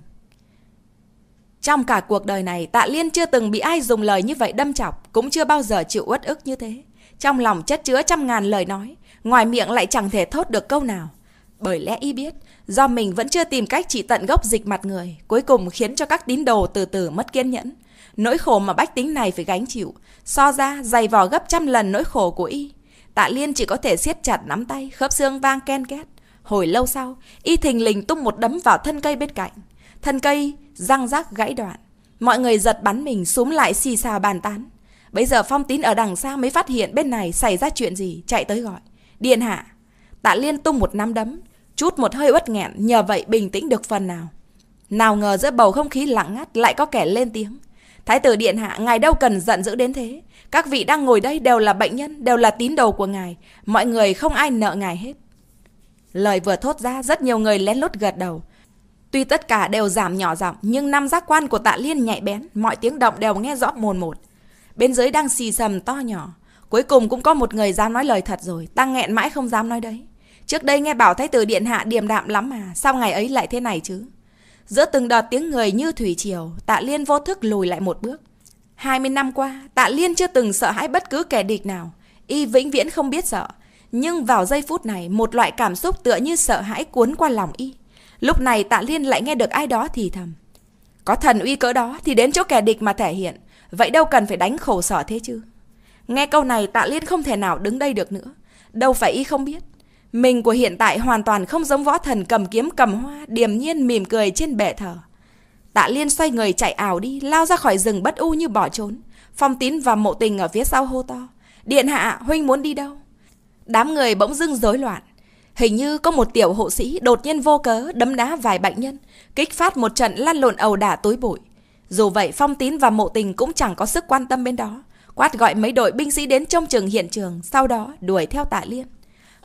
Trong cả cuộc đời này, Tạ Liên chưa từng bị ai dùng lời như vậy đâm chọc, cũng chưa bao giờ chịu uất ức như thế. Trong lòng chất chứa trăm ngàn lời nói, ngoài miệng lại chẳng thể thốt được câu nào bởi lẽ y biết do mình vẫn chưa tìm cách trị tận gốc dịch mặt người, cuối cùng khiến cho các tín đồ từ từ mất kiên nhẫn. Nỗi khổ mà bách tính này phải gánh chịu, so ra dày vò gấp trăm lần nỗi khổ của y. Tạ Liên chỉ có thể siết chặt nắm tay, khớp xương vang ken két. Hồi lâu sau, y thình lình tung một đấm vào thân cây bên cạnh. Thân cây răng rác gãy đoạn. Mọi người giật bắn mình xuống lại xì xào bàn tán. Bây giờ phong tín ở đằng xa mới phát hiện bên này xảy ra chuyện gì, chạy tới gọi. Điện hạ, tạ liên tung một nắm đấm, Chút một hơi uất nghẹn, nhờ vậy bình tĩnh được phần nào. Nào ngờ giữa bầu không khí lặng ngắt lại có kẻ lên tiếng. Thái tử Điện Hạ, ngài đâu cần giận dữ đến thế. Các vị đang ngồi đây đều là bệnh nhân, đều là tín đồ của ngài. Mọi người không ai nợ ngài hết. Lời vừa thốt ra, rất nhiều người lén lút gật đầu. Tuy tất cả đều giảm nhỏ giọng, nhưng năm giác quan của tạ liên nhạy bén, mọi tiếng động đều nghe rõ mồn một. Bên dưới đang xì xầm to nhỏ. Cuối cùng cũng có một người dám nói lời thật rồi, ta nghẹn mãi không dám nói đấy. Trước đây nghe bảo thái tử điện hạ điềm đạm lắm mà, sao ngày ấy lại thế này chứ? Giữa từng đợt tiếng người như thủy triều, tạ liên vô thức lùi lại một bước. 20 năm qua, tạ liên chưa từng sợ hãi bất cứ kẻ địch nào. Y vĩnh viễn không biết sợ. Nhưng vào giây phút này, một loại cảm xúc tựa như sợ hãi cuốn qua lòng Y. Lúc này tạ liên lại nghe được ai đó thì thầm. Có thần uy cỡ đó thì đến chỗ kẻ địch mà thể hiện. Vậy đâu cần phải đánh khổ sở thế chứ? Nghe câu này tạ liên không thể nào đứng đây được nữa. Đâu phải y không biết. Mình của hiện tại hoàn toàn không giống võ thần cầm kiếm cầm hoa, điềm nhiên mỉm cười trên bệ thờ. Tạ Liên xoay người chạy ảo đi, lao ra khỏi rừng bất u như bỏ trốn. Phong tín và mộ tình ở phía sau hô to. Điện hạ, huynh muốn đi đâu? Đám người bỗng dưng rối loạn. Hình như có một tiểu hộ sĩ đột nhiên vô cớ đấm đá vài bệnh nhân, kích phát một trận lăn lộn ầu đả tối bụi. Dù vậy Phong Tín và Mộ Tình cũng chẳng có sức quan tâm bên đó. Quát gọi mấy đội binh sĩ đến trông chừng hiện trường, sau đó đuổi theo Tạ Liên.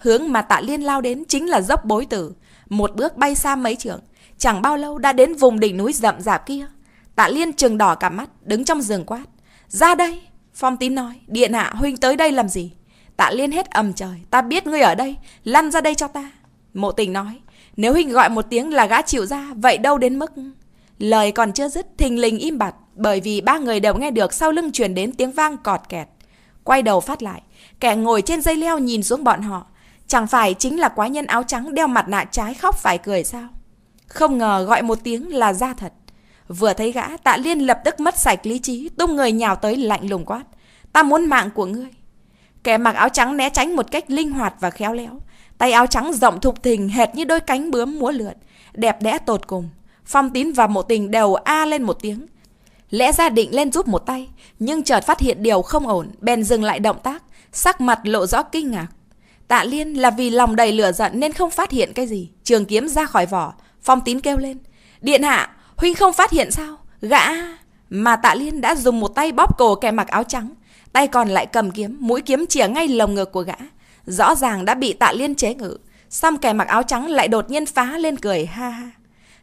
Hướng mà tạ liên lao đến chính là dốc bối tử. Một bước bay xa mấy trượng, chẳng bao lâu đã đến vùng đỉnh núi rậm rạp kia. Tạ liên trừng đỏ cả mắt, đứng trong giường quát. Ra đây! Phong tín nói, điện hạ huynh tới đây làm gì? Tạ liên hết ầm trời, ta biết ngươi ở đây, lăn ra đây cho ta. Mộ tình nói, nếu huynh gọi một tiếng là gã chịu ra, vậy đâu đến mức... Lời còn chưa dứt, thình lình im bặt, bởi vì ba người đều nghe được sau lưng truyền đến tiếng vang cọt kẹt. Quay đầu phát lại, kẻ ngồi trên dây leo nhìn xuống bọn họ, Chẳng phải chính là quái nhân áo trắng đeo mặt nạ trái khóc phải cười sao? Không ngờ gọi một tiếng là ra thật. Vừa thấy gã, tạ liên lập tức mất sạch lý trí, tung người nhào tới lạnh lùng quát. Ta muốn mạng của ngươi. Kẻ mặc áo trắng né tránh một cách linh hoạt và khéo léo. Tay áo trắng rộng thục thình hệt như đôi cánh bướm múa lượn, đẹp đẽ tột cùng. Phong tín và mộ tình đều a lên một tiếng. Lẽ ra định lên giúp một tay, nhưng chợt phát hiện điều không ổn, bèn dừng lại động tác, sắc mặt lộ rõ kinh ngạc. Tạ Liên là vì lòng đầy lửa giận nên không phát hiện cái gì. Trường kiếm ra khỏi vỏ, phong tín kêu lên. Điện hạ, huynh không phát hiện sao? Gã! Mà Tạ Liên đã dùng một tay bóp cổ kẻ mặc áo trắng. Tay còn lại cầm kiếm, mũi kiếm chỉa ngay lồng ngực của gã. Rõ ràng đã bị Tạ Liên chế ngự. Xong kẻ mặc áo trắng lại đột nhiên phá lên cười ha ha.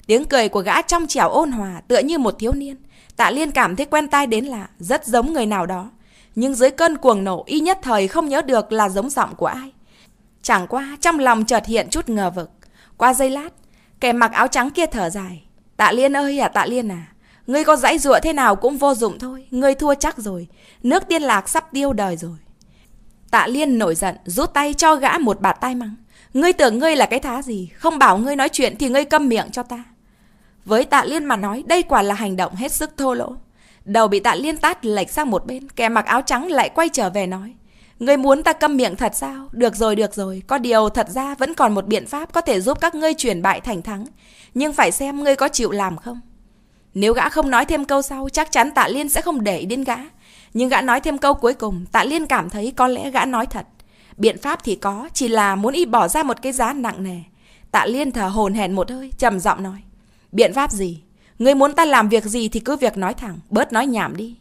Tiếng cười của gã trong trẻo ôn hòa tựa như một thiếu niên. Tạ Liên cảm thấy quen tai đến lạ, rất giống người nào đó. Nhưng dưới cơn cuồng nổ y nhất thời không nhớ được là giống giọng của ai. Chẳng qua trong lòng chợt hiện chút ngờ vực. Qua giây lát, kẻ mặc áo trắng kia thở dài. Tạ Liên ơi à Tạ Liên à, ngươi có dãy dụa thế nào cũng vô dụng thôi, ngươi thua chắc rồi, nước tiên lạc sắp tiêu đời rồi. Tạ Liên nổi giận, rút tay cho gã một bạt tay mắng. Ngươi tưởng ngươi là cái thá gì, không bảo ngươi nói chuyện thì ngươi câm miệng cho ta. Với Tạ Liên mà nói, đây quả là hành động hết sức thô lỗ. Đầu bị Tạ Liên tát lệch sang một bên, kẻ mặc áo trắng lại quay trở về nói. Ngươi muốn ta câm miệng thật sao? Được rồi, được rồi. Có điều thật ra vẫn còn một biện pháp có thể giúp các ngươi chuyển bại thành thắng. Nhưng phải xem ngươi có chịu làm không. Nếu gã không nói thêm câu sau, chắc chắn tạ liên sẽ không để đến gã. Nhưng gã nói thêm câu cuối cùng, tạ liên cảm thấy có lẽ gã nói thật. Biện pháp thì có, chỉ là muốn y bỏ ra một cái giá nặng nề. Tạ liên thở hồn hèn một hơi, trầm giọng nói. Biện pháp gì? Ngươi muốn ta làm việc gì thì cứ việc nói thẳng, bớt nói nhảm đi.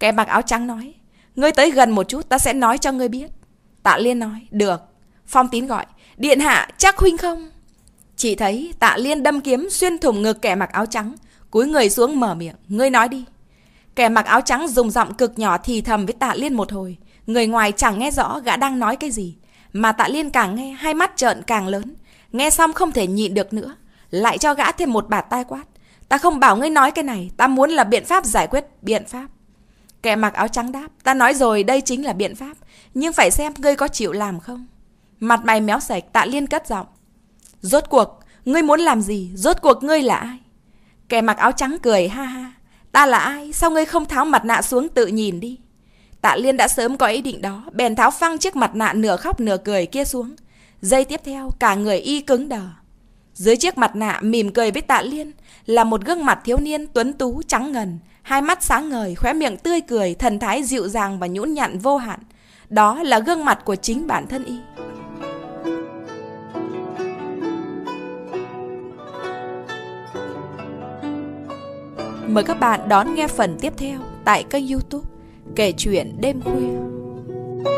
Kẻ mặc áo trắng nói. Ngươi tới gần một chút ta sẽ nói cho ngươi biết. Tạ Liên nói, được. Phong tín gọi, điện hạ chắc huynh không? Chỉ thấy tạ Liên đâm kiếm xuyên thủng ngực kẻ mặc áo trắng, cúi người xuống mở miệng, ngươi nói đi. Kẻ mặc áo trắng dùng giọng cực nhỏ thì thầm với tạ Liên một hồi. Người ngoài chẳng nghe rõ gã đang nói cái gì. Mà tạ Liên càng nghe, hai mắt trợn càng lớn. Nghe xong không thể nhịn được nữa. Lại cho gã thêm một bạt tai quát. Ta không bảo ngươi nói cái này, ta muốn là biện pháp giải quyết biện pháp. Kẻ mặc áo trắng đáp, ta nói rồi đây chính là biện pháp, nhưng phải xem ngươi có chịu làm không. Mặt mày méo sạch, tạ liên cất giọng. Rốt cuộc, ngươi muốn làm gì? Rốt cuộc ngươi là ai? Kẻ mặc áo trắng cười ha ha. Ta là ai? Sao ngươi không tháo mặt nạ xuống tự nhìn đi? Tạ Liên đã sớm có ý định đó, bèn tháo phăng chiếc mặt nạ nửa khóc nửa cười kia xuống. Giây tiếp theo, cả người y cứng đờ. Dưới chiếc mặt nạ mỉm cười với Tạ Liên là một gương mặt thiếu niên tuấn tú trắng ngần, hai mắt sáng ngời, khóe miệng tươi cười, thần thái dịu dàng và nhũn nhặn vô hạn. Đó là gương mặt của chính bản thân y. Mời các bạn đón nghe phần tiếp theo tại kênh youtube Kể chuyện đêm khuya.